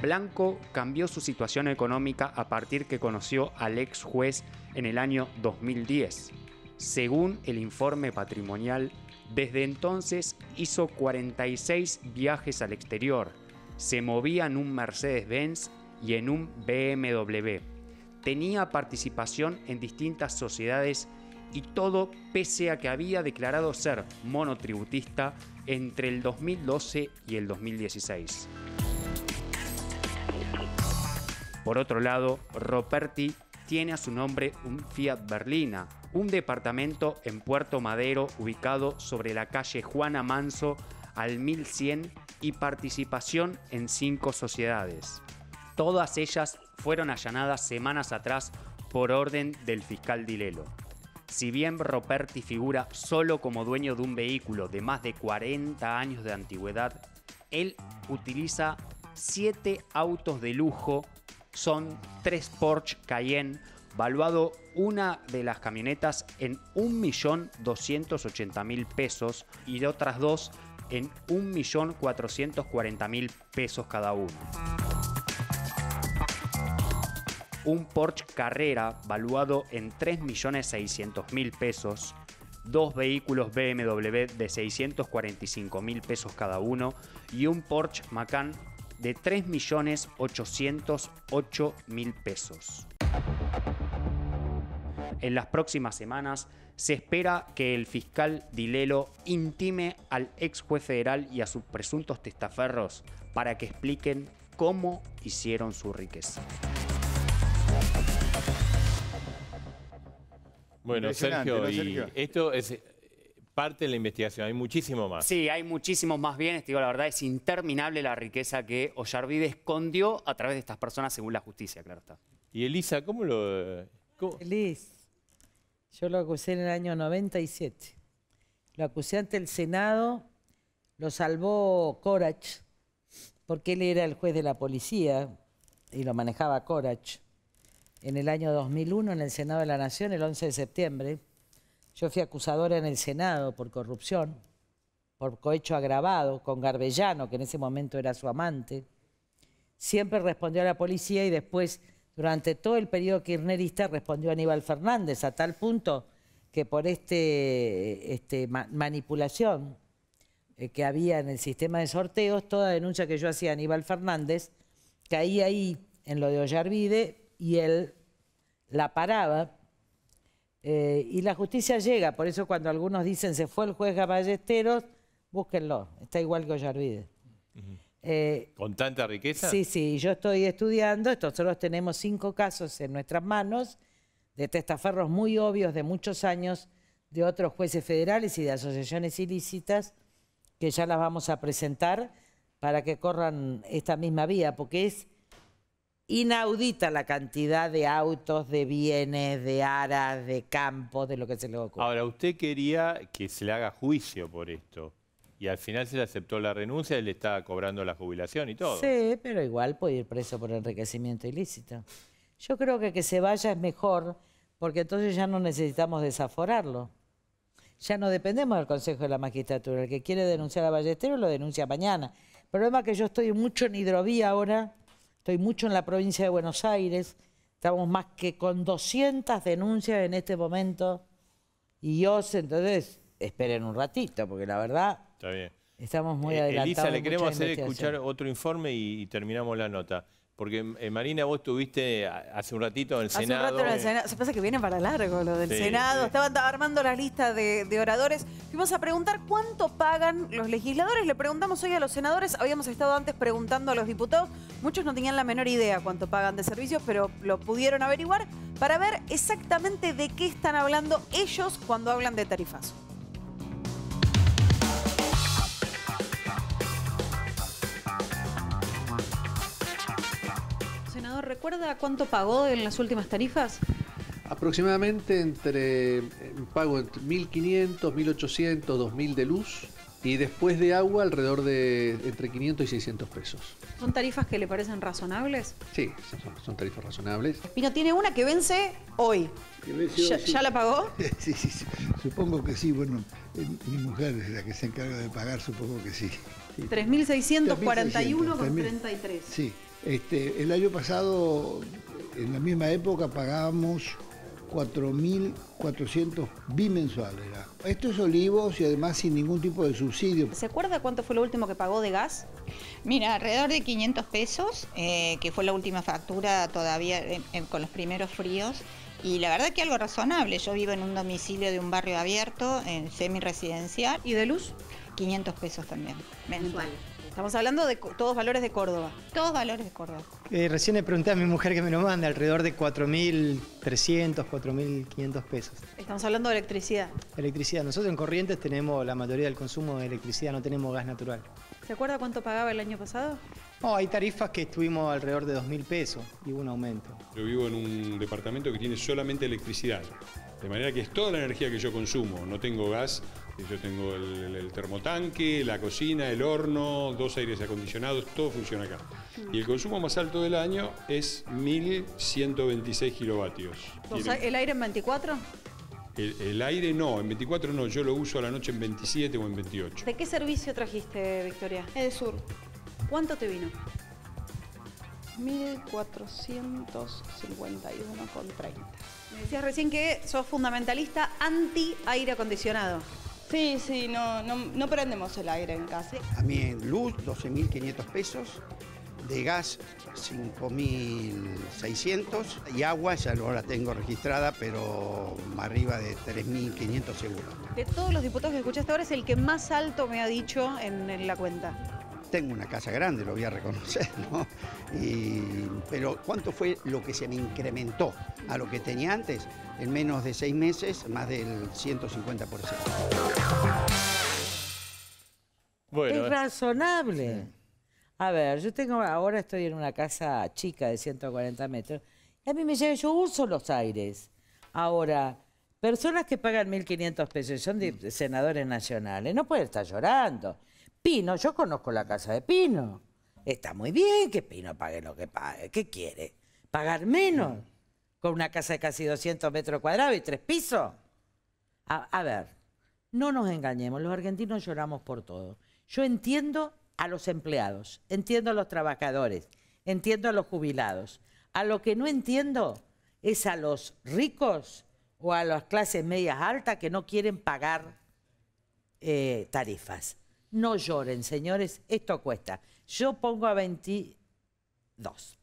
Blanco cambió su situación económica a partir que conoció al ex juez en el año 2010. Según el informe patrimonial, desde entonces hizo 46 viajes al exterior, se movía en un Mercedes-Benz y en un BMW. Tenía participación en distintas sociedades y todo pese a que había declarado ser monotributista entre el 2012 y el 2016. Por otro lado, Roperti tiene a su nombre un Fiat Berlina, un departamento en Puerto Madero ubicado sobre la calle Juana Manso al 1100 y participación en cinco sociedades. Todas ellas fueron allanadas semanas atrás por orden del fiscal Dilelo. Si bien roberti figura solo como dueño de un vehículo de más de 40 años de antigüedad, él utiliza 7 autos de lujo, son 3 Porsche Cayenne, valuado una de las camionetas en 1.280.000 pesos y de otras dos en 1.440.000 pesos cada uno un Porsche Carrera valuado en 3.600.000 pesos, dos vehículos BMW de 645.000 pesos cada uno y un Porsche Macan de 3.808.000 pesos. En las próximas semanas se espera que el fiscal Dilelo intime al ex juez federal y a sus presuntos testaferros para que expliquen cómo hicieron su riqueza. Bueno, Sergio, Y esto es eh, parte de la investigación, hay muchísimo más. Sí, hay muchísimos más bienes, digo, la verdad es interminable la riqueza que Ollarvide escondió a través de estas personas según la justicia, claro está. Y Elisa, ¿cómo lo...? Cómo? Elis, yo lo acusé en el año 97. Lo acusé ante el Senado, lo salvó Corach, porque él era el juez de la policía y lo manejaba Corach en el año 2001 en el Senado de la Nación, el 11 de septiembre. Yo fui acusadora en el Senado por corrupción, por cohecho agravado con Garbellano, que en ese momento era su amante. Siempre respondió a la policía y después, durante todo el periodo kirchnerista, respondió a Aníbal Fernández, a tal punto que por esta este, este manipulación eh, que había en el sistema de sorteos, toda denuncia que yo hacía a Aníbal Fernández, caía ahí en lo de Ollarvide y él la paraba. Eh, y la justicia llega, por eso cuando algunos dicen se fue el juez Gaballesteros, búsquenlo, está igual que Ollarvide. Eh, ¿Con tanta riqueza? Sí, sí, yo estoy estudiando, nosotros tenemos cinco casos en nuestras manos de testaferros muy obvios de muchos años de otros jueces federales y de asociaciones ilícitas que ya las vamos a presentar para que corran esta misma vía, porque es inaudita la cantidad de autos, de bienes, de aras, de campos, de lo que se le ocurre. Ahora, usted quería que se le haga juicio por esto. Y al final se le aceptó la renuncia, y le estaba cobrando la jubilación y todo. Sí, pero igual puede ir preso por enriquecimiento ilícito. Yo creo que que se vaya es mejor, porque entonces ya no necesitamos desaforarlo. Ya no dependemos del Consejo de la Magistratura. El que quiere denunciar a Ballesteros lo denuncia mañana. El problema es que yo estoy mucho en hidrovía ahora Estoy mucho en la provincia de Buenos Aires. Estamos más que con 200 denuncias en este momento. Y yo, entonces, esperen un ratito, porque la verdad... Estamos muy eh, adelantados. Elisa, le queremos hacer escuchar otro informe y terminamos la nota. Porque eh, Marina, vos estuviste ah, hace un ratito en el Senado. Hace en el Senado. Se pasa que viene para largo lo del Senado. Estaban armando la lista de, de, oradores. Fuimos a preguntar cuánto pagan los legisladores. Le preguntamos hoy a los senadores. Habíamos estado antes preguntando a los diputados. Muchos no tenían la menor idea cuánto pagan de servicios, pero lo pudieron averiguar para ver exactamente de qué están hablando ellos cuando hablan de tarifazo. ¿recuerda cuánto pagó en las últimas tarifas? Aproximadamente entre eh, pago entre 1.500, 1.800, 2.000 de luz y después de agua alrededor de entre 500 y 600 pesos. ¿Son tarifas que le parecen razonables? Sí, son, tarifas razonables. Pino tiene una que vence hoy. ¿Ya, la pagó? sí, sí, supongo que sí. Bueno, eh, mi mujer es la que se encarga de pagar, supongo que sí. sí. 3.641,33. Sí. Este, el año pasado, en la misma época, pagábamos 4.400 bimensuales. Esto es olivos y además sin ningún tipo de subsidio. ¿Se acuerda cuánto fue lo último que pagó de gas? Mira, alrededor de 500 pesos, eh, que fue la última factura todavía eh, eh, con los primeros fríos. Y la verdad que algo razonable. Yo vivo en un domicilio de un barrio abierto, en semi-residencial. ¿Y de luz? 500 pesos también, mensual. Estamos hablando de todos valores de Córdoba. Todos valores de Córdoba. Eh, recién le pregunté a mi mujer que me lo manda, alrededor de 4.300, 4.500 pesos. Estamos hablando de electricidad. Electricidad. Nosotros en Corrientes tenemos la mayoría del consumo de electricidad, no tenemos gas natural. ¿Se acuerda cuánto pagaba el año pasado? No, hay tarifas que estuvimos alrededor de 2.000 pesos y hubo un aumento. Yo vivo en un departamento que tiene solamente electricidad, de manera que es toda la energía que yo consumo, no tengo gas, yo tengo el, termotanque, la cocina, el horno, dos aires acondicionados, todo funciona acá. Y el consumo más alto del año es 1.126 kilovatios. ¿El aire en 24? El, aire no, en 24 no, yo lo uso a la noche en 27 o en 28. ¿De qué servicio trajiste, Victoria? El sur. ¿Cuánto te vino? 1451,30. Me decías recién que sos fundamentalista anti aire acondicionado. Sí, sí, no, no, prendemos el aire en casa. A mí luz, 12.500 pesos, de gas 5.600 y agua ya no la tengo registrada, pero arriba de 3.500 seguro. De todos los diputados que escuchaste ahora es el que más alto me ha dicho en, la cuenta. Tengo una casa grande, lo voy a reconocer, ¿no? pero ¿cuánto fue lo que se me incrementó a lo que tenía antes? en menos de seis meses más del 150%. Bueno, es eh. razonable. A ver, yo tengo, ahora estoy en una casa chica de 140 metros y a mí me llega, yo uso los aires. Ahora, personas que pagan 1.500 pesos son senadores nacionales, no pueden estar llorando. Pino, yo conozco la casa de Pino. Está muy bien que Pino pague lo que pague. ¿Qué quiere? ¿Pagar menos? con una casa de casi 200 metros cuadrados y tres pisos. A, ver, no nos engañemos, los argentinos lloramos por todo. Yo entiendo a los empleados, entiendo a los trabajadores, entiendo a los jubilados. A lo que no entiendo es a los ricos o a las clases medias altas que no quieren pagar eh, tarifas. No lloren, señores, esto cuesta. Yo pongo a 22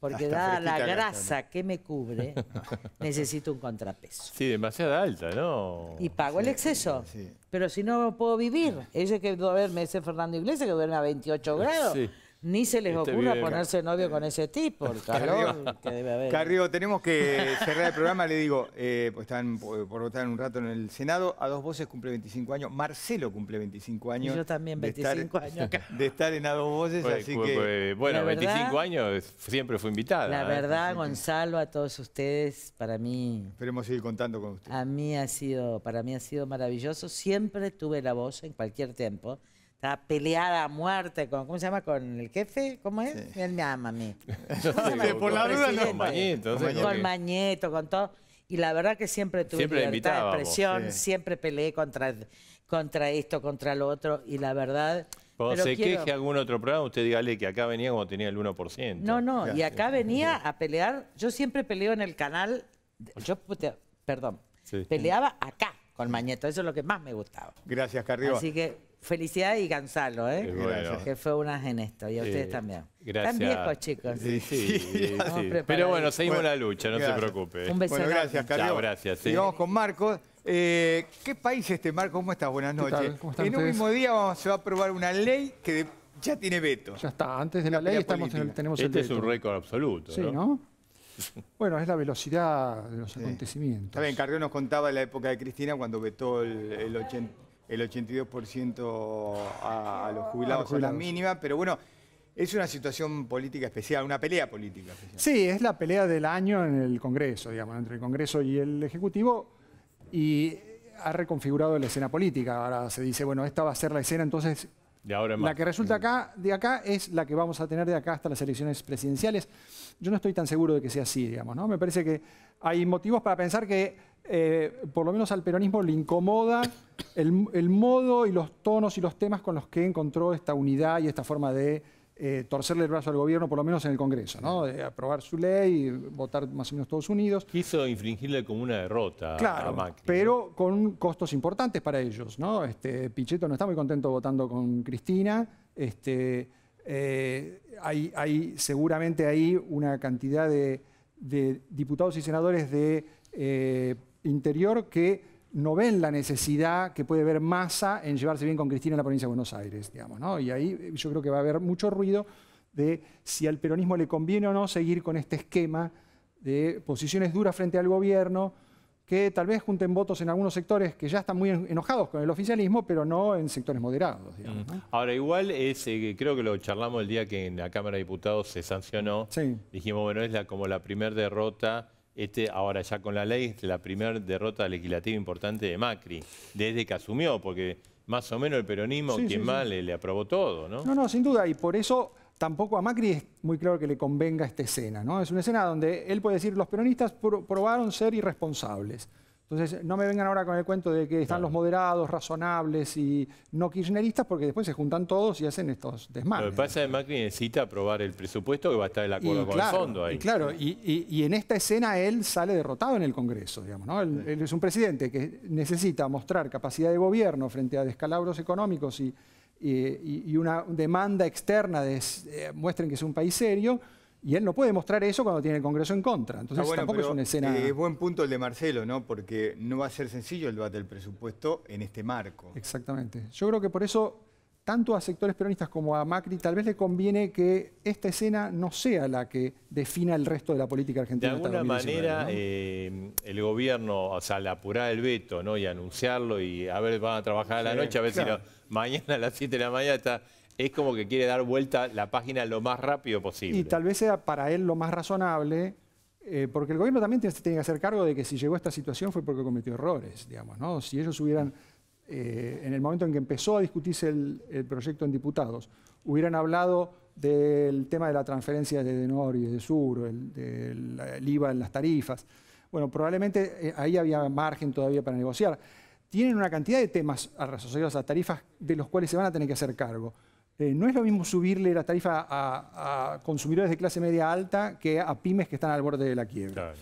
porque dada la grasa que me cubre, necesito un contrapeso. Sí, demasiada alta, ¿no? Y pago el exceso. Pero si no, no puedo vivir. ese que duerme, ese Fernando Iglesias que duerme a 28 grados. Ni se les este ocurra ponerse novio con ese tipo, el calor que debe haber. Carrió, tenemos que cerrar el programa, le digo, eh, pues están por votar un rato en el Senado, a dos voces cumple 25 años, Marcelo cumple 25 años. yo también 25 años. De estar en a dos voces, pues, así pues, que... Pues, bueno, 25 años siempre fue invitada. La ¿eh? verdad, Gonzalo, a todos ustedes, para mí... Esperemos seguir contando con ustedes. A mí ha sido, para mí ha sido maravilloso, siempre tuve la voz en cualquier tiempo. Estaba peleada a muerte con, ¿cómo se llama? Con el jefe, ¿cómo es? Él me ama a mí. Sí, por la duda Con Mañeto. Con, Mañeto, con todo. Y la verdad que siempre tuve siempre libertad siempre peleé contra, contra esto, contra lo otro. Y la verdad... Cuando se queje algún otro programa, usted dígale que acá venía cuando tenía el 1%. No, no, y acá venía a pelear. Yo siempre peleo en el canal. Yo, perdón, peleaba acá con Mañeto. Eso es lo que más me gustaba. Gracias, Carrillo. Así que Felicidades y Gonzalo, ¿eh? Que fue una en esto, y a ustedes eh, también. Gracias. Están viejos, chicos. Sí, sí. Pero bueno, seguimos la lucha, no se preocupe. Un beso. Bueno, gracias, Carlos. vamos con Marcos. Eh, ¿Qué país es este, Marcos? ¿Cómo estás? Buenas noches. en un mismo día se va a aprobar una ley que ya tiene veto. Ya está, antes de la, ley estamos tenemos el veto. Este es un récord absoluto. Sí, ¿no? Bueno, es la velocidad de los acontecimientos. Está bien, Carrió nos contaba la época de Cristina cuando vetó el 80 el 82% a, los jubilados, es la mínima, pero bueno, es una situación política especial, una pelea política especial. Sí, es la pelea del año en el Congreso, digamos, entre el Congreso y el Ejecutivo, y ha reconfigurado la escena política. Ahora se dice, bueno, esta va a ser la escena, entonces la que resulta acá, de acá es la que vamos a tener de acá hasta las elecciones presidenciales. Yo no estoy tan seguro de que sea así, digamos, ¿no? Me parece que hay motivos para pensar que eh, por lo menos al peronismo le incomoda el, modo y los tonos y los temas con los que encontró esta unidad y esta forma de eh, torcerle el brazo al gobierno, por lo menos en el Congreso, De aprobar su ley, votar más o menos todos unidos. Quiso infringirle como una derrota claro, a Macri. Pero con costos importantes para ellos, ¿no? Este, Pichetto no está muy contento votando con Cristina. Este, eh, hay, seguramente ahí una cantidad de, diputados y senadores de interior que no ven la necesidad que puede ver masa en llevarse bien con Cristina en la provincia de Buenos Aires, digamos, Y ahí eh, yo creo que va a haber mucho ruido de si al peronismo le conviene o no seguir con este esquema de posiciones duras frente al gobierno, que tal vez junten votos en algunos sectores que ya están muy enojados con el oficialismo, pero no en sectores moderados. Mm. Ahora, igual, es, eh, creo que lo charlamos el día que en la Cámara de Diputados se sancionó. Dijimos, bueno, es como la primera derrota este, ahora ya con la ley, la primera derrota legislativa importante de Macri, desde que asumió, porque más o menos el peronismo, quien más Le, le, aprobó todo, ¿no? No, no, sin duda, y por eso tampoco a Macri es muy claro que le convenga esta escena, ¿no? Es una escena donde él puede decir, los peronistas probaron ser irresponsables. Entonces, no me vengan ahora con el cuento de que están los moderados, razonables y no kirchneristas, porque después se juntan todos y hacen estos desmanes. Lo que pasa es que Macri necesita aprobar el presupuesto que va a estar el acuerdo con el fondo ahí. Y claro, y, en esta escena él sale derrotado en el Congreso, ¿no? Él, es un presidente que necesita mostrar capacidad de gobierno frente a descalabros económicos y, una demanda externa de eh, muestren que es un país serio y él no puede mostrar eso cuando tiene el Congreso en contra. Entonces tampoco es una escena... Eh, es buen punto el de Marcelo, ¿no? Porque no va a ser sencillo el debate del presupuesto en este marco. Exactamente. Yo creo que por eso, tanto a sectores peronistas como a Macri, tal vez le conviene que esta escena no sea la que defina el resto de la política argentina. De alguna manera, eh, el gobierno, o sea, al apurar el veto ¿no? y anunciarlo y a ver, van a trabajar a la noche, a ver si mañana a las 7 de la mañana está es como que quiere dar vuelta la página lo más rápido posible. Y tal vez sea para él lo más razonable, eh, porque el gobierno también tiene, que hacer cargo de que si llegó a esta situación fue porque cometió errores, digamos, ¿no? Si ellos hubieran, eh, en el momento en que empezó a discutirse el, proyecto en diputados, hubieran hablado del tema de la transferencia de Denor y de Sur, el, del IVA en las tarifas, bueno, probablemente eh, ahí había margen todavía para negociar. Tienen una cantidad de temas asociados a tarifas de los cuales se van a tener que hacer cargo. Eh, no es lo mismo subirle la tarifa a, consumidores de clase media alta que a pymes que están al borde de la quiebra.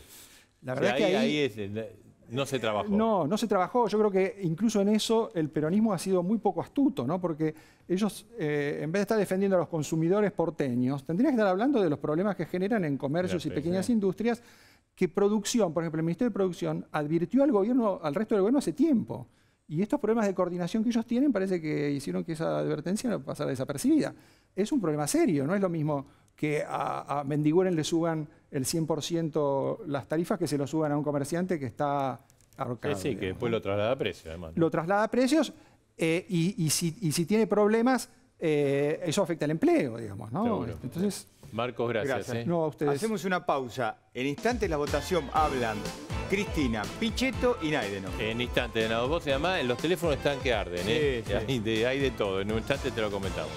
La verdad es que ahí, eh, no se trabajó. No, no se trabajó. Yo creo que incluso en eso el peronismo ha sido muy poco astuto, Porque ellos, eh, en vez de estar defendiendo a los consumidores porteños, tendrían que estar hablando de los problemas que generan en comercios y pequeñas industrias que producción, por ejemplo, el Ministerio de Producción advirtió al gobierno, al resto del gobierno hace tiempo y estos problemas de coordinación que ellos tienen parece que hicieron que esa advertencia no pasara desapercibida. Es un problema serio, no es lo mismo que a, Mendiguren le suban el 100% las tarifas que se lo suban a un comerciante que está ahorcado. Sí, que después lo traslada a precios, además. Lo traslada a precios y, si, tiene problemas, eh, eso afecta el empleo, digamos, ¿no? Este, entonces... Marcos, gracias. ¿eh? Hacemos una pausa. En instantes la votación hablan Cristina, Pichetto y Naideno. En instante, de vos y además los teléfonos están que arden, ¿eh? Hay, de, todo, en un instante te lo comentamos.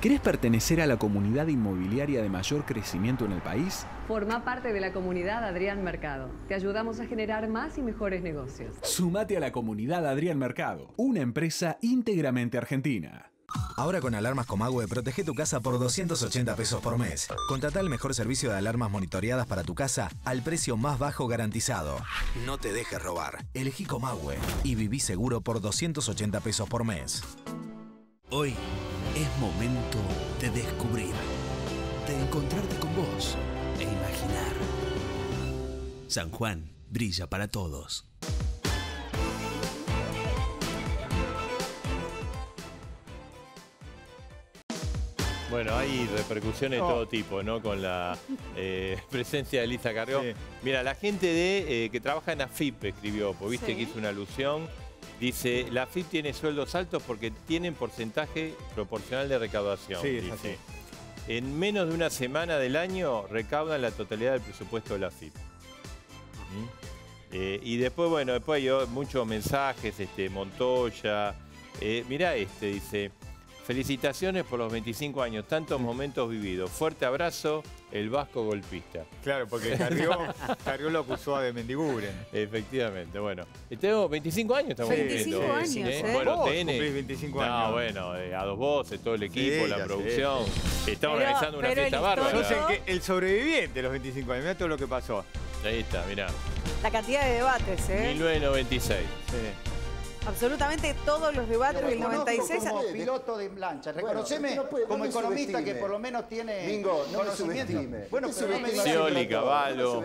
¿Querés pertenecer a la comunidad inmobiliaria de mayor crecimiento en el país? Forma parte de la comunidad Adrián Mercado. Te ayudamos a generar más y mejores negocios. Sumate a la comunidad Adrián Mercado, una empresa íntegramente argentina. Ahora con Alarmas comagüe protege tu casa por 280 pesos por mes. Contrata el mejor servicio de alarmas monitoreadas para tu casa al precio más bajo garantizado. No te dejes robar. Elegí Comahue y viví seguro por 280 pesos por mes. Hoy es momento de descubrir, de encontrarte con vos e imaginar. San Juan brilla para todos. Bueno, hay repercusiones de todo tipo, ¿no? Con la eh, presencia de Elisa Carrió. Mira, la gente de, eh, que trabaja en AFIP escribió, pues viste que hizo una alusión. Dice, la AFIP tiene sueldos altos porque tienen porcentaje proporcional de recaudación. Sí, es así. En menos de una semana del año recaudan la totalidad del presupuesto de la AFIP. Eh, y después, bueno, después hay muchos mensajes, este, Montoya. mira este, dice... Felicitaciones por los 25 años, tantos momentos vividos. Fuerte abrazo, el vasco golpista. Claro, porque Carrió, lo acusó de Mendiguren. Efectivamente, bueno. Tengo 25 años, estamos 25 años, ¿eh? Bueno, ¿Vos tenés, 25 años. bueno, eh, a dos voces, todo el equipo, la producción. Estamos Está organizando una fiesta bárbara. el sobreviviente de los 25 años, mira todo lo que pasó. Ahí está, mirá. La cantidad de debates, ¿eh? 1996. Sí absolutamente todos los debates del 96. Como piloto de plancha, reconoceme como economista que por lo menos tiene Vingo, no conocimiento. Me Bueno, Scioli, Caballo,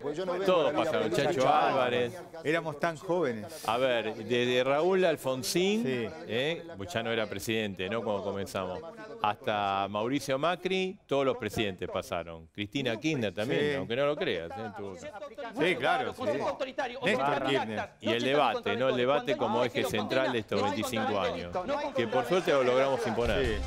pues yo no todo pasa, Chacho Álvarez. Éramos tan jóvenes. A ver, desde Raúl Alfonsín, eh, pues ya no era presidente, ¿no? Cuando comenzamos, hasta Mauricio Macri, todos los presidentes pasaron. Cristina Kirchner también, aunque no lo creas. ¿eh? Sí, claro. Sí. Néstor Y el debate, ¿no? El debate como eje central de estos 25 años, que por suerte lo logramos imponer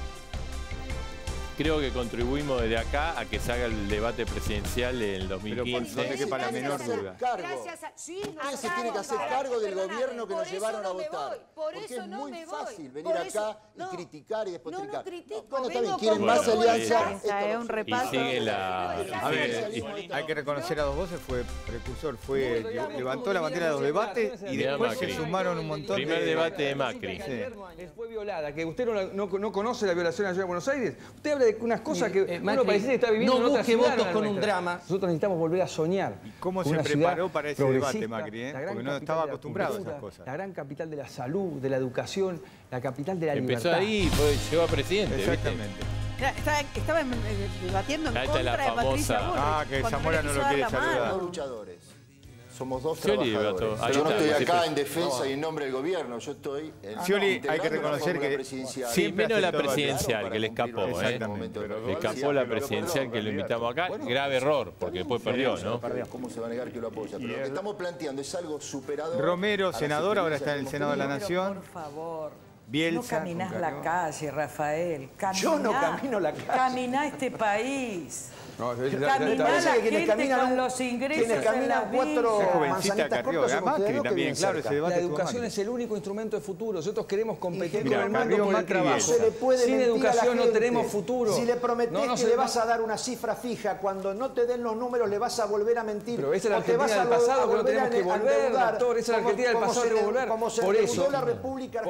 creo que contribuimos desde acá a que se haga el debate presidencial en 2015. Pero no te quepa la menor duda. Gracias a, sí, ah, se tiene que hacer cargo del gobierno que nos llevaron a votar? Por Porque eso es muy me fácil venir acá y criticar y despotricar. criticar. No, quieren más alianza. Y sigue la... A ver, hay que reconocer a dos voces, fue precursor, fue levantó la bandera de los debates y después se sumaron un montón de... Primer debate de Macri. Fue violada, que usted no conoce la violación la ciudad de Buenos Aires. Usted habla de unas cosas que eh, uno está viviendo no busque votos con un drama. Nosotros necesitamos volver a soñar. ¿Cómo se preparó para ese debate, Macri? Eh? Porque no estaba acostumbrado a esas cosas. La gran capital de la salud, de la educación, la capital de la libertad. Empezó ahí, llegó a presidente. Exactamente. Estaba, eh, debatiendo en contra de Patricia Ah, que Zamora no lo quiere saludar. Los luchadores. Somos dos Yo no estoy acá en defensa y en nombre del gobierno, yo estoy en ah, hay que reconocer que presidencial. Sí, menos la presidencial que le escapó, ¿eh? Le escapó la presidencial que lo invitamos acá, grave error, porque después perdió, ¿no? ¿Cómo se va a negar que lo apoya? Pero lo que estamos planteando es algo superador. Romero, senador, ahora está en el Senado de la Nación. Por favor. no caminas la calle, Rafael. Yo no camino la calle. Camina este país. No, Caminar a la gente con los ingresos Quienes caminan cuatro manzanitas cortas La educación es el único instrumento de futuro. Nosotros queremos competir con el mundo por trabajo. Sin educación no tenemos futuro. Si le prometes que le vas a dar una cifra fija, cuando no te den los números le vas a volver a mentir. Pero esa es la Argentina del pasado que no tenemos que volver, doctor. Esa es la Argentina del pasado que volver. por eso la República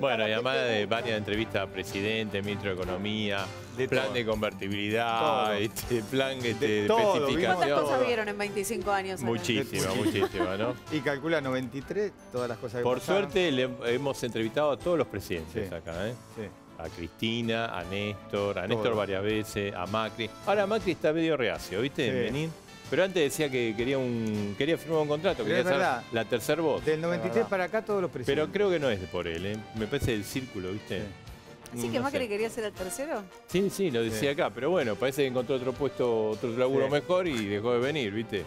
Bueno, llamada de varias entrevistas a presidente, ministro de Economía plan de convertibilidad, este, plan de, te ¿Cuántas cosas vieron en 25 años? Muchísimas, muchísimas, ¿no? Y calcula 93 todas las cosas que Por suerte le hemos entrevistado a todos los presidentes acá, ¿eh? Sí a Cristina, a Néstor, a Néstor varias veces, a Macri. Ahora Macri está medio reacio, ¿viste? Pero antes decía que quería un quería firmar un contrato, quería ser la tercera voz. Del 93 para acá todos los presidentes. Pero creo que no es por él, ¿eh? me parece el círculo, ¿viste? Sí. Así mm, que Macri quería ser el tercero. Sí, sí, lo decía acá, pero bueno, parece que encontró otro puesto, otro laburo mejor y dejó de venir, ¿viste?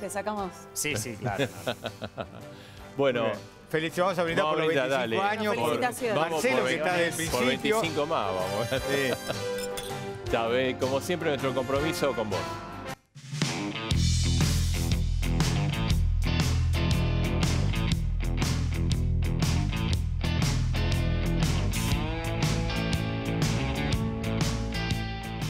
Le sacamos. Sí, sí, claro. bueno. feliz vamos a brindar por los 25 años. Por, Marcelo, que está desde el principio. Por 25 más, vamos. Sí. ve, como siempre, nuestro compromiso con vos.